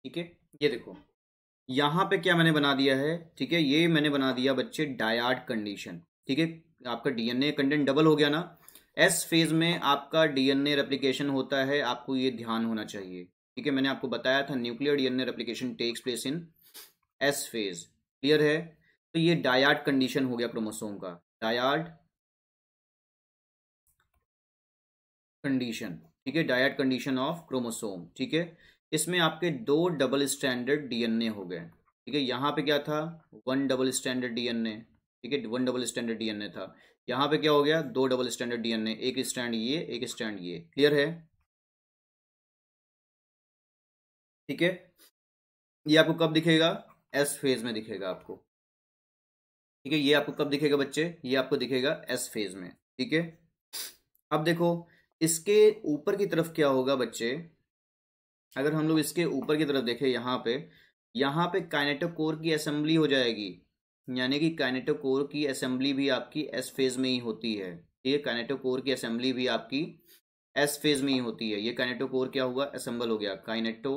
ठीक है ये देखो यहाँ पे क्या मैंने बना दिया है ठीक है ये मैंने
बना दिया बच्चे डायाड कंडीशन ठीक है आपका डीएनए कंटेंट डबल हो गया ना एस फेज में आपका डीएनए रेप्लिकेशन होता है आपको ये ध्यान होना चाहिए ठीक है मैंने आपको बताया था nuclear DNA replication takes place in S phase clear है तो ये डायाड कंडीशन हो गया प्रोमोसोम का डायाड कंडीशन ठीक है डायट कंडीशन ऑफ क्रोमोसोम ठीक है इसमें आपके दो डबल स्टैंडर्ड डीएनए हो गए ठीक है यहाँ पे क्या था वन डबल स्टैंडर्ड डीएनए ठीक है वन डबल स्टैंडर्ड डीएनए था यहाँ पे क्या हो गया दो डबल स्टैंडर्ड डीएनए
एक स्टैंड ये एक स्टैंड ये क्लियर है ठीक है ये आपको कब दिखेगा एस फेज में दिखेगा आपको
ठीक है ये आपको कब दिखेगा बच्चे ये आपको दिखेगा एस फेज में ठीक है अब देखो इसके ऊपर की तरफ क्या होगा बच्चे अगर हम लोग इसके ऊपर की तरफ देखें यहाँ पे यहाँ पे कोर की असेंबली हो जाएगी यानी कि कोर की असेंबली भी आपकी एस फेज में ही होती है ये कोर की असेंबली भी आपकी एस फेज में ही होती है ये कोर क्या हुआ असेंबल हो गया काइनेटो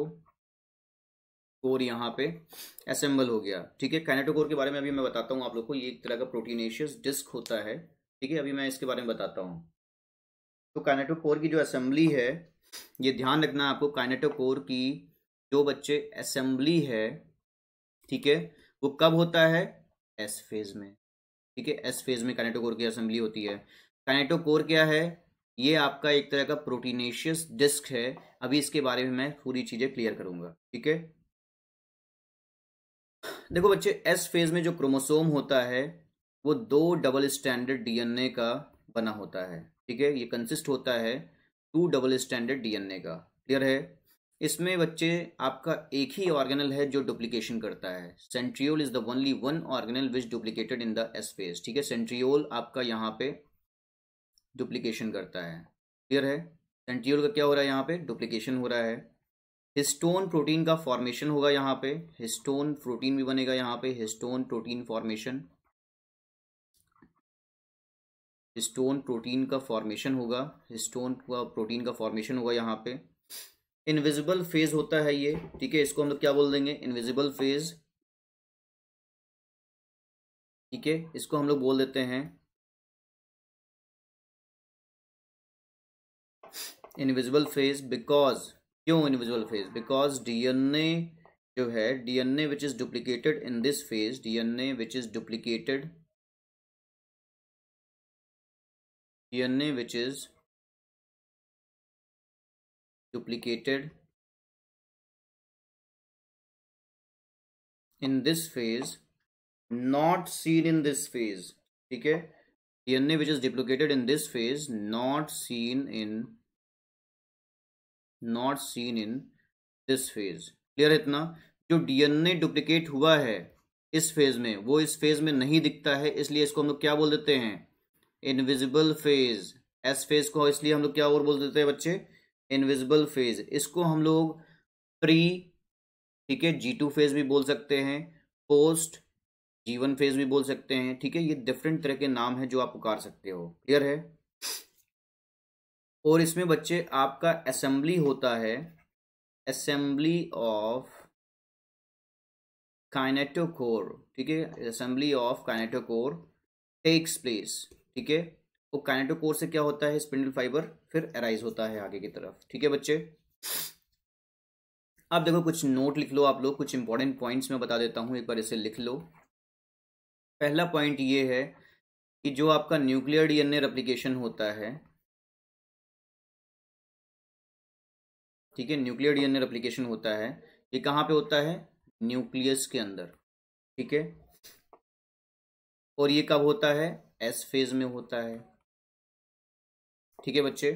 कोर यहाँ पे असेंबल हो गया ठीक है कोर के बारे में अभी मैं बताता हूँ आप लोग को ये एक तरह का प्रोटीनेशियस डिस्क होता है ठीक है अभी मैं इसके बारे में बताता हूँ तो कोर की जो असेंबली है ये ध्यान रखना आपको कोर की जो बच्चे असेंबली है ठीक है वो कब होता है एस फेज में ठीक है एस फेज में कोर की असेंबली होती है कोर क्या है ये आपका एक तरह का प्रोटीनेशियस डिस्क है अभी इसके बारे में मैं पूरी चीजें क्लियर करूंगा ठीक है देखो बच्चे एस फेज में जो क्रोमोसोम होता है वो दो डबल स्टैंडर्ड डीएनए का बना होता है ठीक है ये कंसिस्ट होता है टू डबल स्टैंडर्ड डीएनए का क्लियर है इसमें बच्चे आपका एक ही ऑर्गेनल है जो डुप्लीकेशन करता है centriole is the only one organelle which duplicated in the space ठीक है सेंट्रियोल आपका यहाँ पे डुप्लीकेशन करता है क्लियर है सेंट्रियोल का क्या हो रहा है यहाँ पे डुप्लीकेशन हो रहा है हिस्टोन प्रोटीन का फॉर्मेशन होगा यहाँ पे हिस्टोन प्रोटीन भी बनेगा यहाँ पे histone protein formation histone protein का फॉर्मेशन होगा हिस्टोन का प्रोटीन का फॉर्मेशन होगा यहाँ पे इनविजिबल फेज होता है
ये ठीक है इसको हम लोग क्या बोल देंगे इनविजिबल फेज ठीक है इसको हम लोग बोल देते हैं इनविजिबल फेज बिकॉज क्यों इनविजिबल फेज बिकॉज
डीएनए जो है DNA which is duplicated in this phase DNA which is
duplicated dna which is duplicated in this phase
not seen in this phase ठीक है DNA which is duplicated in this phase not seen in not seen in this phase clear इतना जो DNA duplicate हुआ है इस फेज में वो इस फेज में नहीं दिखता है इसलिए इसको हम लोग क्या बोल देते हैं इनविजिबल फेज एस फेज को इसलिए हम लोग क्या और बोल देते हैं बच्चे इनविजिबल फेज इसको हम लोग प्री ठीक है जी टू फेज भी बोल सकते हैं पोस्ट जीवन फेज भी बोल सकते हैं ठीक है ये डिफरेंट तरह के नाम है जो आप पुकार सकते हो क्लियर है और इसमें बच्चे आपका असेंबली होता है असेंबली ऑफ काइनेटोकोर ठीक है assembly of kinetochore takes place ठीक है वो काइनेटोकोर से क्या होता है स्पिंडल फाइबर फिर एराइज होता है आगे की तरफ ठीक है बच्चे आप देखो कुछ नोट लिख लो आप लोग कुछ इंपॉर्टेंट पॉइंट्स मैं बता देता हूं एक बार इसे लिख लो
पहला पॉइंट ये है कि जो आपका न्यूक्लियर डीएनए रेप्लिकेशन होता है ठीक है न्यूक्लियर डीएनए रेप्लिकेशन होता है ये कहां पे होता है न्यूक्लियस के अंदर ठीक है
और ये कब होता है एस फेज में होता है ठीक है बच्चे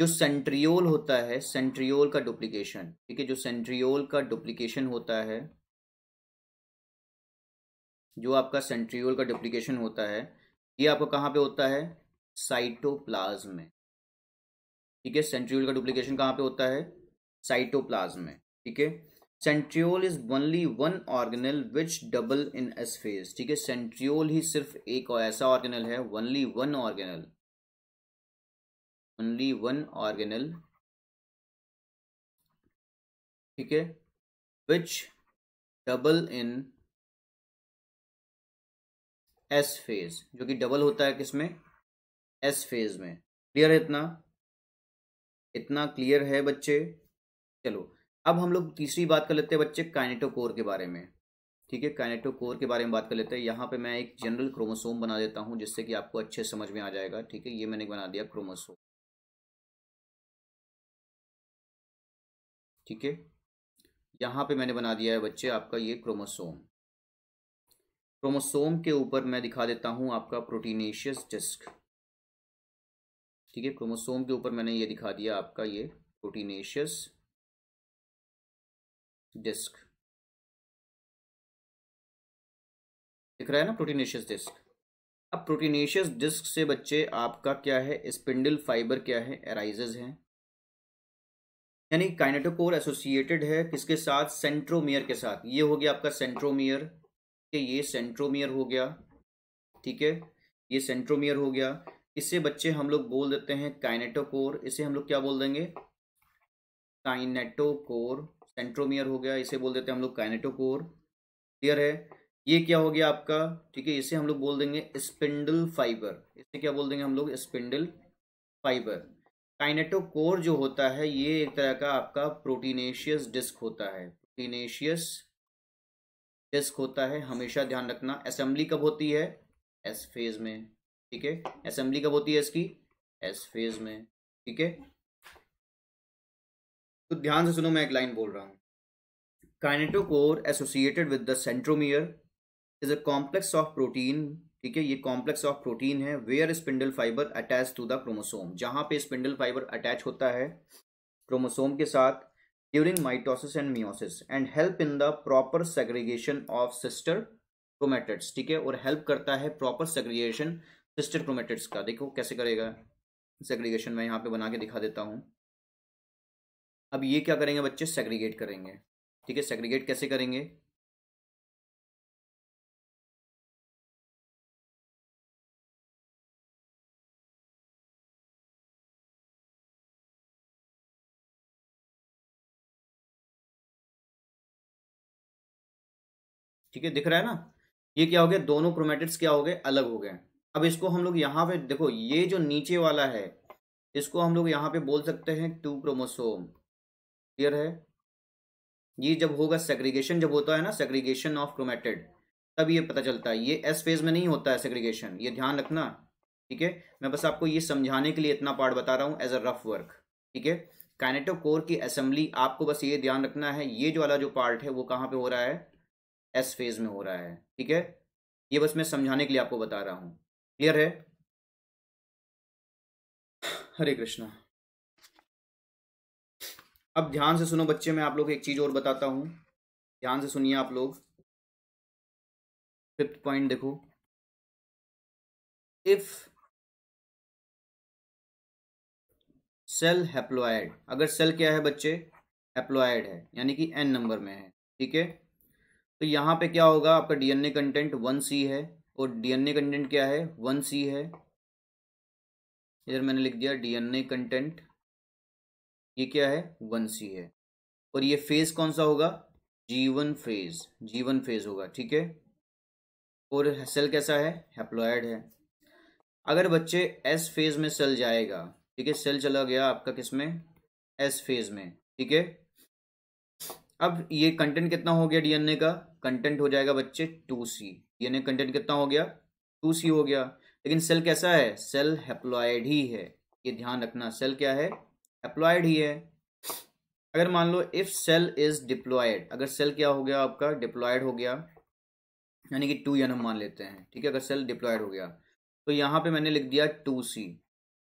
जो सेंट्रियोल होता है सेंट्रियोल का डुप्लीकेशन ठीक है जो सेंट्रियोल का डुप्लीकेशन होता है जो आपका सेंट्रियोल का डुप्लीकेशन होता है ये आपको कहाँ पे होता है साइटोप्लाज्म में ठीक है सेंट्रियोल का डुप्लीकेशन कहाँ पे होता है साइटोप्लाज्म में ठीक है centriole is only one organelle which double in S phase ठीक है सेंट्रियोल ही सिर्फ एक और ऐसा ऑर्गेनल है only one organelle
only one organelle ठीक है which double in S phase जो कि डबल होता है किसमें एस फेज में
क्लियर है इतना इतना क्लियर है बच्चे चलो अब हम लोग तीसरी बात कर लेते हैं बच्चे काइनेटो कोर के बारे में ठीक है कोर के बारे में बात कर लेते हैं यहाँ पे मैं एक जनरल क्रोमोसोम बना देता हूँ जिससे कि आपको अच्छे समझ में आ जाएगा ठीक है ये मैंने बना
दिया क्रोमोसोम ठीक है यहाँ पे मैंने बना दिया है बच्चे आपका ये क्रोमोसोम
क्रोमोसोम के ऊपर मैं दिखा देता हूँ आपका प्रोटीनेशियस डिस्क
ठीक है क्रोमोसोम के ऊपर मैंने ये दिखा दिया आपका ये प्रोटीनेशियस डिस्क दिख रहा है ना प्रोटीनेशियस डिस्क अब प्रोटीनेशियस डिस्क से बच्चे आपका क्या है
स्पिंडल फाइबर क्या है एराइजेज है यानी काइनेटोकोर एसोसिएटेड है किसके साथ सेंट्रोमियर के साथ ये हो गया आपका सेंट्रोमियर के ये सेंट्रोमियर हो गया ठीक है ये सेंट्रोमियर हो गया इससे बच्चे हम लोग बोल देते हैं काइनेटोकोर इसे हम लोग क्या बोल देंगे काइनेटोकोर सेंट्रोमियर हो गया इसे बोल देते हैं हम लोग काइनेटोकोर क्लियर है ये क्या हो गया आपका ठीक है इसे हम लोग बोल देंगे स्पिंडल फाइबर इसे क्या बोल देंगे हम लोग स्पिंडल फाइबर काइनेटोकोर जो होता है ये एक तरह का आपका प्रोटीनेशियस डिस्क होता है प्रोटीनेशियस डिस्क होता है हमेशा ध्यान रखना असेंबली कब होती है एस फेज में ठीक है असेंबली कब होती है इसकी एस फेज में ठीक है तो ध्यान से सुनो मैं एक लाइन बोल रहा हूँ kinetochore associated with the centromere is a complex of protein ठीक है ये कॉम्प्लेक्स ऑफ प्रोटीन है where spindle fibre attach to the chromosome जहां पे स्पिंडल फाइबर अटैच होता है क्रोमोसोम के साथ during mitosis and meiosis and help in the proper segregation of sister chromatids ठीक है और हेल्प करता है प्रॉपर सेग्रीगेशन सिस्टर क्रोमेटेट्स का देखो कैसे करेगा
सेग्रीगेशन मैं यहाँ पे बना के दिखा देता हूँ अब ये क्या करेंगे बच्चे सेग्रीगेट करेंगे ठीक है सेग्रीगेट कैसे करेंगे ठीक है दिख रहा है ना ये
क्या हो गया दोनों क्रोमेटिड्स क्या हो गए अलग हो गए अब इसको हम लोग यहां पे देखो ये जो नीचे वाला है इसको हम लोग यहां पे बोल सकते हैं टू क्रोमोसोम क्लियर है ये जब होगा सेग्रीगेशन जब होता है ना सेग्रीगेशन ऑफ क्रोमेटेड तब ये पता चलता है ये एस फेज में नहीं होता है सेग्रीगेशन ये ध्यान रखना ठीक है मैं बस आपको ये समझाने के लिए इतना पार्ट बता रहा हूँ एज अ रफ वर्क ठीक है कोर की असेंबली आपको बस ये ध्यान रखना है ये जो वाला जो पार्ट है वो कहाँ पे हो रहा है एस फेज में हो रहा है ठीक है
ये बस मैं समझाने के लिए आपको बता रहा हूँ क्लियर है हरे कृष्णा अब ध्यान से सुनो बच्चे मैं आप लोग एक चीज़ और बताता हूं ध्यान से सुनिए आप लोग फिफ्थ पॉइंट देखो इफ सेल हैप्लोइड अगर सेल क्या है बच्चे हैप्लोइड है
यानी कि एन नंबर में है ठीक है तो यहां पे क्या होगा आपका डीएनए कंटेंट वन सी है और डीएनए कंटेंट क्या है वन सी है इधर मैंने लिख दिया डीएनए कंटेंट ये क्या है वन सी है और ये फेज कौन सा होगा जीवन फेज जीवन फेज होगा ठीक है और सेल कैसा है हेप्लॉयड है अगर बच्चे एस फेज में सेल जाएगा ठीक है सेल चला गया आपका किस में एस फेज में ठीक है अब ये कंटेंट कितना हो गया डीएनए का कंटेंट हो जाएगा बच्चे टू सी डीएनए कंटेंट कितना हो गया टू सी हो गया लेकिन सेल कैसा है सेल हेप्लॉयड ही है ये ध्यान रखना सेल क्या है एप्लॉयड ही है अगर मान लो इफ सेल इज डिप्लॉयड अगर सेल क्या हो गया आपका डिप्लॉयड हो गया यानी कि टू एन हम मान लेते हैं ठीक है अगर सेल डिप्लॉयड हो गया तो यहाँ पे मैंने लिख दिया टू सी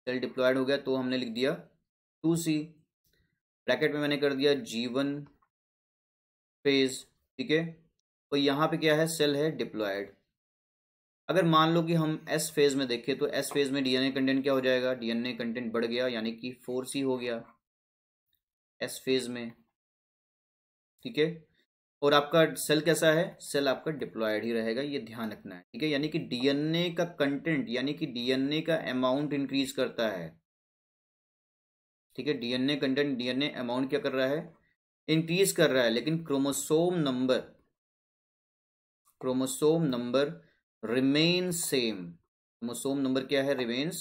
सेल डिप्लॉयड हो गया तो हमने लिख दिया टू सी ब्रैकेट में मैंने कर दिया जी वन फेज ठीक है तो यहाँ पे क्या है सेल है डिप्लॉयड अगर मान लो कि हम एस फेज में देखें तो एस फेज में डीएनए कंटेंट क्या हो जाएगा डीएनए कंटेंट बढ़ गया यानी कि फोर सी हो गया एस फेज में ठीक है और आपका सेल कैसा है सेल आपका डिप्लॉयड ही रहेगा ये ध्यान रखना है ठीक है यानी कि डीएनए का कंटेंट यानी कि डीएनए का अमाउंट इंक्रीज करता है ठीक है डीएनए कंटेंट डीएनए अमाउंट क्या कर रहा है इंक्रीज कर रहा है लेकिन chromosome number chromosome number remain same chromosome number क्या है रिमेन्स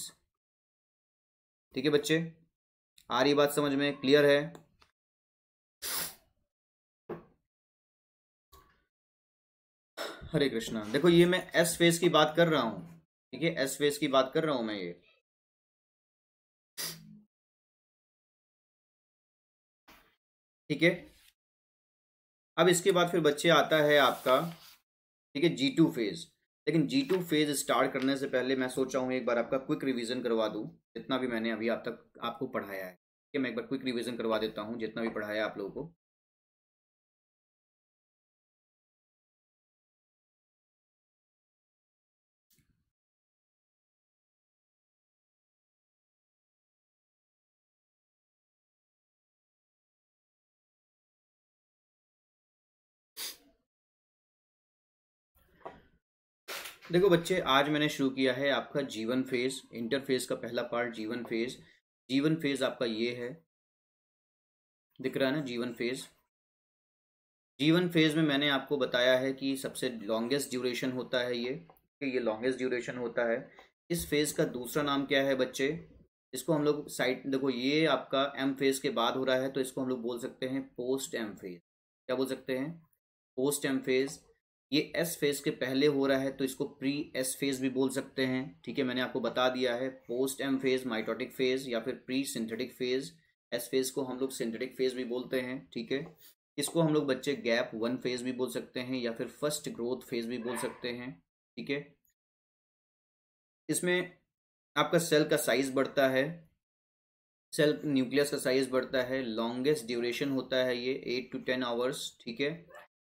ठीक है बच्चे आ रही बात समझ में क्लियर है हरे कृष्णा देखो ये मैं एस फेस की बात कर रहा हूं ठीक है एस फेस की बात कर रहा हूं मैं ये ठीक है अब इसके बाद फिर बच्चे आता है आपका ठीक है जी टू फेज
लेकिन जी टू फेज स्टार्ट करने से पहले मैं सोचा हूँ एक बार आपका क्विक रिवीजन करवा दूँ जितना भी
मैंने अभी आप तक आपको पढ़ाया है कि मैं एक बार क्विक रिवीजन करवा देता हूँ जितना भी पढ़ाया आप लोगों को देखो बच्चे आज मैंने शुरू किया है आपका जीवन फेज इंटर फेज का पहला पार्ट जीवन
फेज जीवन फेज आपका ये है दिख रहा है ना जीवन फेज जीवन फेज में मैंने आपको बताया है कि सबसे लॉन्गेस्ट ड्यूरेशन होता है ये कि ये लॉन्गेस्ट ड्यूरेशन होता है इस फेज का दूसरा नाम क्या है बच्चे इसको हम लोग साइड देखो ये आपका एम फेज के बाद हो रहा है तो इसको हम लोग बोल सकते हैं पोस्ट एम फेज क्या बोल सकते हैं पोस्ट एम फेज ये एस फेज के पहले हो रहा है तो इसको प्री एस फेज भी बोल सकते हैं ठीक है मैंने आपको बता दिया है post M phase mitotic phase या फिर pre synthetic phase S phase को हम लोग सिंथेटिक फेज भी बोलते हैं ठीक है इसको हम लोग बच्चे गैप वन फेज भी बोल सकते हैं या फिर फर्स्ट ग्रोथ फेज भी बोल सकते हैं ठीक है इसमें आपका सेल का साइज बढ़ता है सेल न्यूक्लियस का साइज बढ़ता है लॉन्गेस्ट ड्यूरेशन होता है ये एट टू टेन आवर्स ठीक है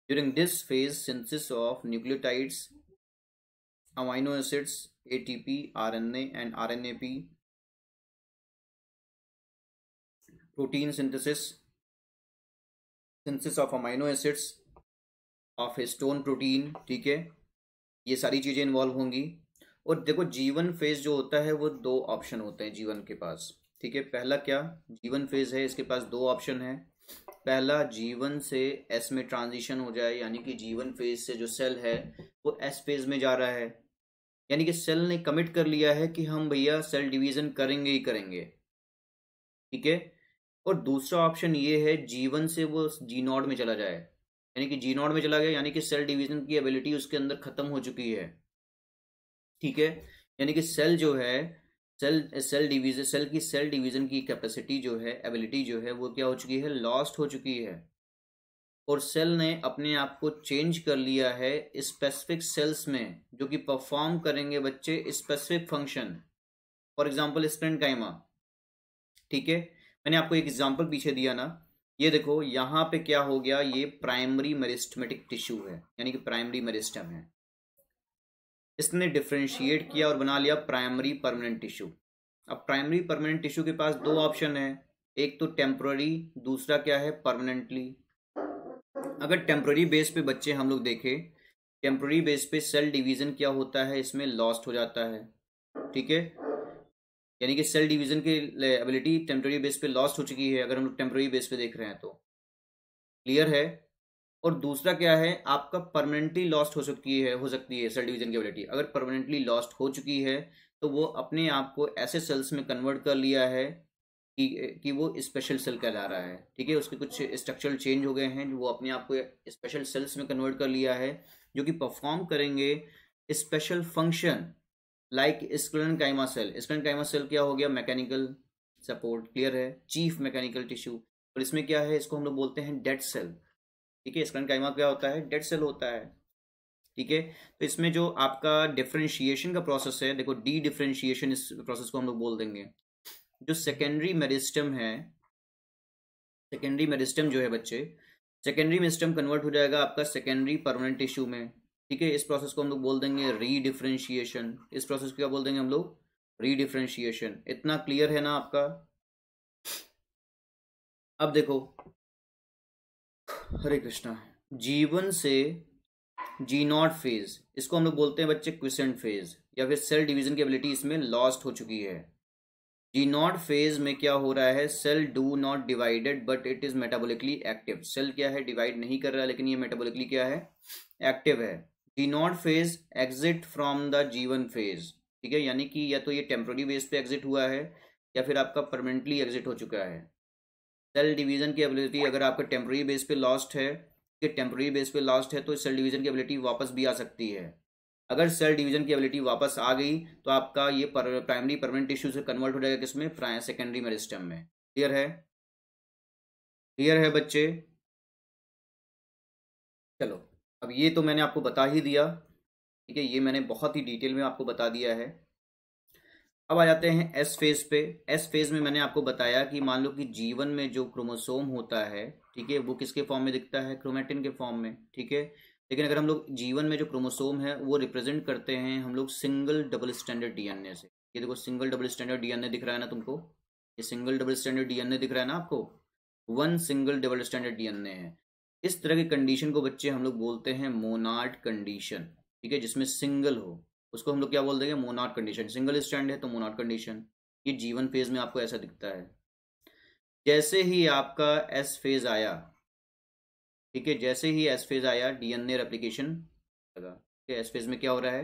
During this phase, synthesis of nucleotides,
amino acids, ATP, RNA and RNAP, protein synthesis, synthesis of amino acids, of histone protein theek hai
ये सारी चीज़ें इन्वॉल्व होंगी और देखो जीवन फेज जो होता है वो दो ऑप्शन होते हैं जीवन के पास ठीक है पहला क्या जीवन फेज है इसके पास दो ऑप्शन है पहला जीवन से एस में ट्रांजिशन हो जाए यानी कि जीवन फेज से जो सेल है वो एस फेज में जा रहा है यानी कि सेल ने कमिट कर लिया है कि हम भैया सेल डिवीजन करेंगे ही करेंगे ठीक है और दूसरा ऑप्शन ये है जीवन से वो जीनोड में चला जाए यानी कि जीनोड में चला गया यानी कि सेल डिवीजन की एबिलिटी उसके अंदर खत्म हो चुकी है ठीक है यानी कि सेल जो है सेल सेल डिवीजन सेल की सेल डिवीजन की कैपेसिटी जो है एबिलिटी जो है वो क्या हो चुकी है लॉस्ट हो चुकी है और सेल ने अपने आप को चेंज कर लिया है स्पेसिफिक सेल्स में जो कि परफॉर्म करेंगे बच्चे स्पेसिफिक फंक्शन फॉर एग्जांपल स्प्रिंट टाइमा ठीक है मैंने आपको एक एग्जांपल पीछे दिया ना ये देखो यहाँ पे क्या हो गया ये प्राइमरी मेरिस्टमेटिक टिश्यू है यानी कि प्राइमरी मेरिस्टम है इसने डिफ्रेंशिएट किया और बना लिया प्राइमरी परमानेंट टिश्यू अब प्राइमरी परमानेंट टिश्यू के पास दो ऑप्शन है एक तो टेम्प्ररी दूसरा क्या है परमानेंटली अगर टेम्प्ररी बेस पे बच्चे हम लोग देखें टेम्प्ररी बेस पे सेल डिवीजन क्या होता है इसमें लॉस्ट हो जाता है ठीक है यानी कि सेल डिवीजन की एबिलिटी टेम्प्ररी बेस पे लॉस्ट हो चुकी है अगर हम लोग टेम्प्ररी बेस पे देख रहे हैं तो क्लियर है और दूसरा क्या है आपका परमानेंटली लॉस्ट हो सकती है हो सकती है सेल डिवीजन की एबिलिटी अगर परमानेंटली लॉस्ट हो चुकी है तो वो अपने आप को ऐसे सेल्स में कन्वर्ट कर लिया है कि कि वो स्पेशल सेल कहला रहा है ठीक है उसके कुछ स्ट्रक्चरल चेंज हो गए हैं जो वो अपने आप को स्पेशल सेल्स में कन्वर्ट कर लिया है जो कि परफॉर्म करेंगे special function like sclerenchyma cell sclerenchyma cell क्या हो गया मैकेनिकल सपोर्ट क्लियर है चीफ मैकेनिकल टिश्यू और इसमें क्या है इसको हम लोग बोलते हैं डेड सेल ठीक है स्कंकाइमा क्या होता है डेड सेल होता है ठीक है तो इसमें जो आपका डिफ्रेंशिएशन का प्रोसेस है देखो डी डिफ्रेंशिएशन इस प्रोसेस को हम लोग बोल देंगे जो सेकेंडरी मेरिस्टम है सेकेंडरी मेरिस्टम जो है बच्चे सेकेंडरी मेरिस्टम कन्वर्ट हो जाएगा आपका सेकेंडरी परमानेंट टिश्यू में ठीक है इस प्रोसेस को हम लोग बोल देंगे रीडिफ्रेंशिएशन इस प्रोसेस को क्या बोल देंगे हम लोग रीडिफ्रेंशिएशन इतना क्लियर है ना आपका अब देखो हरे कृष्णा जीवन से जी नॉट फेज इसको हम लोग बोलते हैं बच्चे क्विसेंट फेज या फिर सेल डिवीजन की एबिलिटी इसमें लॉस्ट हो चुकी है जी नॉट फेज में क्या हो रहा है cell do not divided but it is metabolically active cell क्या है डिवाइड नहीं कर रहा लेकिन ये मेटाबोलिकली क्या है एक्टिव है G naught phase exit from the G one phase ठीक है यानी कि या तो ये टेम्प्रोरी बेस पे एग्जिट हुआ है या फिर आपका परमानेंटली एग्जिट हो चुका है सेल डिवीजन की एबिलिटी अगर आपका टेम्प्रेरी बेस पे लॉस्ट है कि टेम्प्रेरी बेस पे लॉस्ट है तो सेल डिवीजन की एबिलिटी वापस भी आ सकती है अगर सेल डिवीजन की एबिलिटी वापस आ गई तो आपका ये प्राइमरी परमानेंट टिश्यू से कन्वर्ट हो जाएगा
किसमें सेकेंडरी मेरिस्टम में क्लियर है क्लियर है बच्चे चलो अब ये तो मैंने आपको बता ही दिया ठीक है
ये मैंने बहुत ही डिटेल में आपको बता दिया है अब आ जाते हैं एस फेज पे एस फेज में मैंने आपको बताया कि मान लो कि जीवन में जो क्रोमोसोम होता है ठीक है वो किसके फॉर्म में दिखता है क्रोमेटिन के फॉर्म में ठीक है लेकिन अगर हम लोग जीवन में जो क्रोमोसोम है वो रिप्रेजेंट करते हैं हम लोग सिंगल डबल स्टैंडर्ड डीएनए से ये देखो सिंगल डबल स्टैंडर्ड डीएनए दिख रहा है ना तुमको ये सिंगल डबल स्टैंडर्ड डीएनए दिख रहा है ना आपको one single double standard DNA है इस तरह की कंडीशन को बच्चे हम लोग बोलते हैं मोनार्ड कंडीशन ठीक है जिसमें सिंगल हो उसको हम लोग क्या बोल देंगे मोनॉट कंडीशन सिंगल स्टैंड है तो मोनॉट कंडीशन ये जीवन फेज में आपको ऐसा दिखता है जैसे ही आपका एस फेज आया ठीक है जैसे ही एस फेज आया डीएनए रेप्लिकेशन लगा ठीक है एस फेज में क्या हो रहा है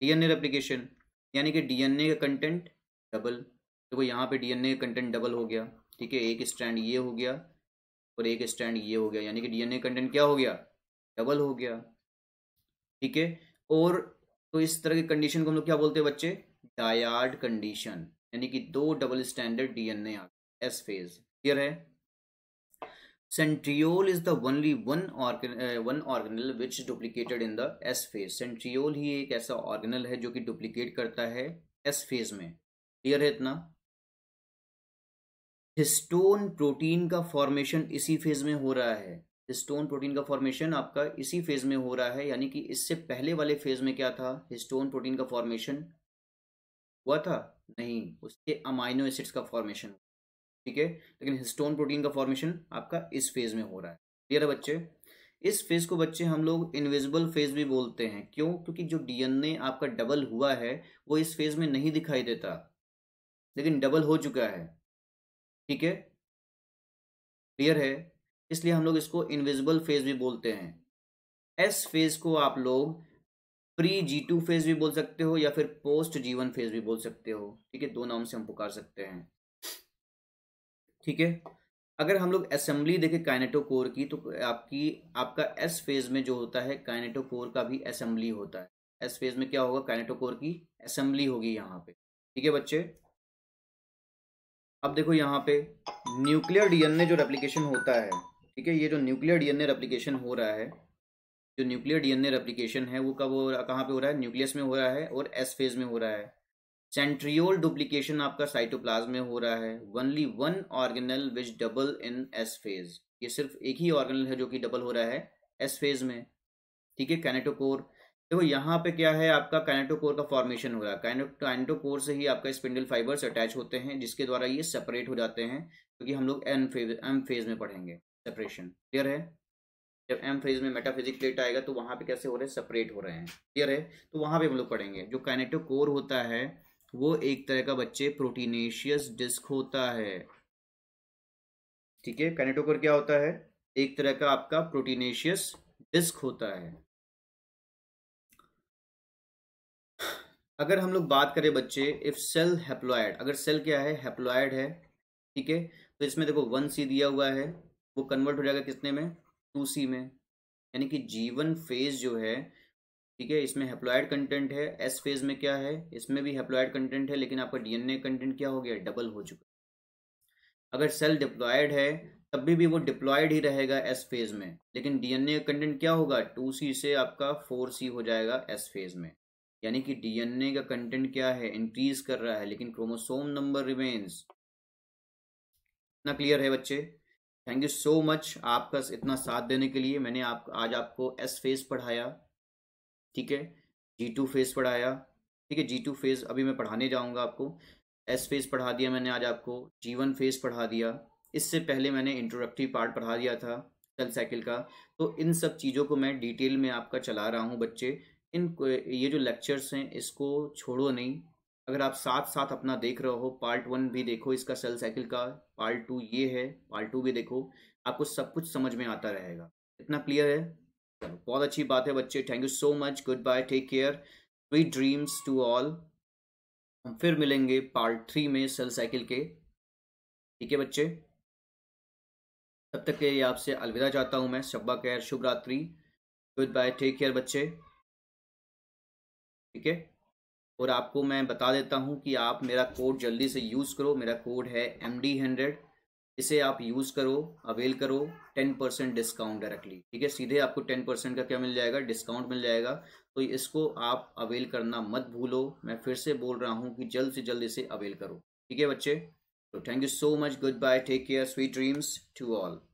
डीएनए रेप्लिकेशन यानी कि डीएनए का कंटेंट डबल देखो तो यहाँ पे डीएनए का कंटेंट डबल हो गया ठीक है एक स्टैंड ये हो गया और एक स्टैंड ये हो गया यानी कि डीएनए कंटेंट क्या हो गया डबल हो गया ठीक है और तो इस तरह की कंडीशन को हम लोग क्या बोलते हैं बच्चे डायार्ड कंडीशन यानी कि दो डबल स्टैंडर्ड डीएनए आ एस फेज क्लियर है centriole is the only one one organelle which duplicated in the S phase centriole ही एक ऐसा ऑर्गेनल है जो कि डुप्लीकेट करता है एस फेज में क्लियर है इतना हिस्टोन प्रोटीन का फॉर्मेशन इसी फेज में हो रहा है हिस्टोन प्रोटीन का फॉर्मेशन आपका इसी फेज में हो रहा है यानी कि इससे पहले वाले फेज में क्या था हिस्टोन प्रोटीन का फॉर्मेशन हुआ था नहीं उसके अमाइनो एसिड्स का फॉर्मेशन ठीक है लेकिन हिस्टोन प्रोटीन का फॉर्मेशन आपका इस फेज में हो रहा है क्लियर है बच्चे इस फेज को बच्चे हम लोग इनविजिबल फेज भी बोलते हैं क्यों क्योंकि जो डीएनए आपका डबल हुआ है वो इस फेज में नहीं दिखाई देता लेकिन डबल हो चुका है ठीक है क्लियर है इसलिए हम लोग इसको इनविजिबल फेज भी बोलते हैं एस फेज को आप लोग प्री जी टू फेज भी बोल सकते हो या फिर पोस्ट जी वन फेज भी बोल सकते हो ठीक है दो नाम से हम पुकार सकते हैं ठीक है अगर हम लोग असेंबली देखें काइनेटोकोर की तो आपकी आपका एस फेज में जो होता है काइनेटोकोर का भी असेंबली होता है एस फेज में क्या होगा काइनेटोकोर की असेंबली होगी यहाँ पे ठीक है बच्चे अब देखो यहाँ पे न्यूक्लियर डीएनए जो रेप्लिकेशन होता है ठीक है ये जो न्यूक्लियर डीएनए रेप्लिकेशन हो रहा है जो न्यूक्लियर डीएनए रेप्लिकेशन है वो कब हो रहा कहाँ पे हो रहा है न्यूक्लियस में हो रहा है और एस फेज में हो रहा है सेंट्रियोल डुप्लीकेशन आपका साइटोप्लाज्म में हो रहा है only one organelle which double in S phase ये सिर्फ एक ही ऑर्गेनल है जो कि डबल हो रहा है एस फेज में ठीक है कैनेटोकोर देखो यहाँ पे क्या है आपका कैनेटोकोर का फॉर्मेशन हो रहा है कैनेटोकोर से ही आपका स्पिंडल फाइबर्स अटैच होते हैं जिसके द्वारा ये सेपरेट हो जाते हैं क्योंकि तो हम लोग एन फेज एम फेज में पढ़ेंगे सेपरेशन क्लियर है जब एम फेज में मेटाफिजिक प्लेट आएगा तो वहां पे कैसे हो रहे हैं सेपरेट हो रहे हैं क्लियर है तो वहां पे हम लोग पढ़ेंगे जो काइनेटो कोर होता है वो एक तरह का बच्चे प्रोटीनेशियस
डिस्क होता है ठीक है कोर क्या होता है एक तरह का आपका प्रोटीनेशियस डिस्क होता है
अगर हम लोग बात करें बच्चे इफ सेल हैप्लॉयड अगर सेल क्या है हैप्लॉयड है ठीक है तो इसमें देखो वन सी दिया हुआ है वो कन्वर्ट हो जाएगा कितने में टू सी में यानी कि जीवन फेज जो है ठीक है इसमें हेप्लॉयड कंटेंट है एस फेज में क्या है इसमें भी हेप्लॉयड कंटेंट है लेकिन आपका डीएनए कंटेंट क्या हो गया डबल हो चुका अगर सेल डिप्लॉयड है तब भी, भी वो डिप्लॉयड ही रहेगा एस फेज में लेकिन डीएनए कंटेंट क्या होगा टू सी से आपका फोर सी हो जाएगा एस फेज में यानी कि डीएनए का कंटेंट क्या है इंक्रीज कर रहा है लेकिन क्रोमोसोम नंबर रिमेन्स ना क्लियर है बच्चे थैंक यू सो मच आपका इतना साथ देने के लिए मैंने आप आज आपको एस फेज पढ़ाया ठीक है जी टू फेज पढ़ाया ठीक है जी टू फेज अभी मैं पढ़ाने जाऊंगा आपको एस फेज पढ़ा दिया मैंने आज आपको जी वन फेज पढ़ा दिया इससे पहले मैंने इंट्रोडक्टिव पार्ट पढ़ा दिया था सेल साइकिल का तो इन सब चीज़ों को मैं डिटेल में आपका चला रहा हूँ बच्चे इन ये जो लेक्चर्स हैं इसको छोड़ो नहीं अगर आप साथ साथ अपना देख रहे हो पार्ट वन भी देखो इसका सेल साइकिल का पार्ट टू ये है पार्ट टू भी देखो आपको सब कुछ समझ में आता रहेगा इतना क्लियर है चलो बहुत अच्छी बात है बच्चे thank you so much goodbye take care we dreams to all हम फिर मिलेंगे पार्ट थ्री में सेल साइकिल के ठीक है बच्चे तब तक के आपसे अलविदा चाहता हूँ मैं शब्बा कैर शुभ रात्रि गुड बाय टेक केयर बच्चे ठीक है और आपको मैं बता देता हूँ कि आप मेरा कोड जल्दी से यूज़ करो मेरा कोड है एम डी हंड्रेड इसे आप यूज़ करो अवेल करो टेन परसेंट डिस्काउंट डायरेक्टली ठीक है सीधे आपको टेन परसेंट का क्या मिल जाएगा डिस्काउंट मिल जाएगा तो इसको आप अवेल करना मत भूलो मैं फिर से बोल रहा हूँ कि जल्द से जल्द इसे अवेल करो ठीक है बच्चे
तो thank you so much goodbye take care sweet dreams to all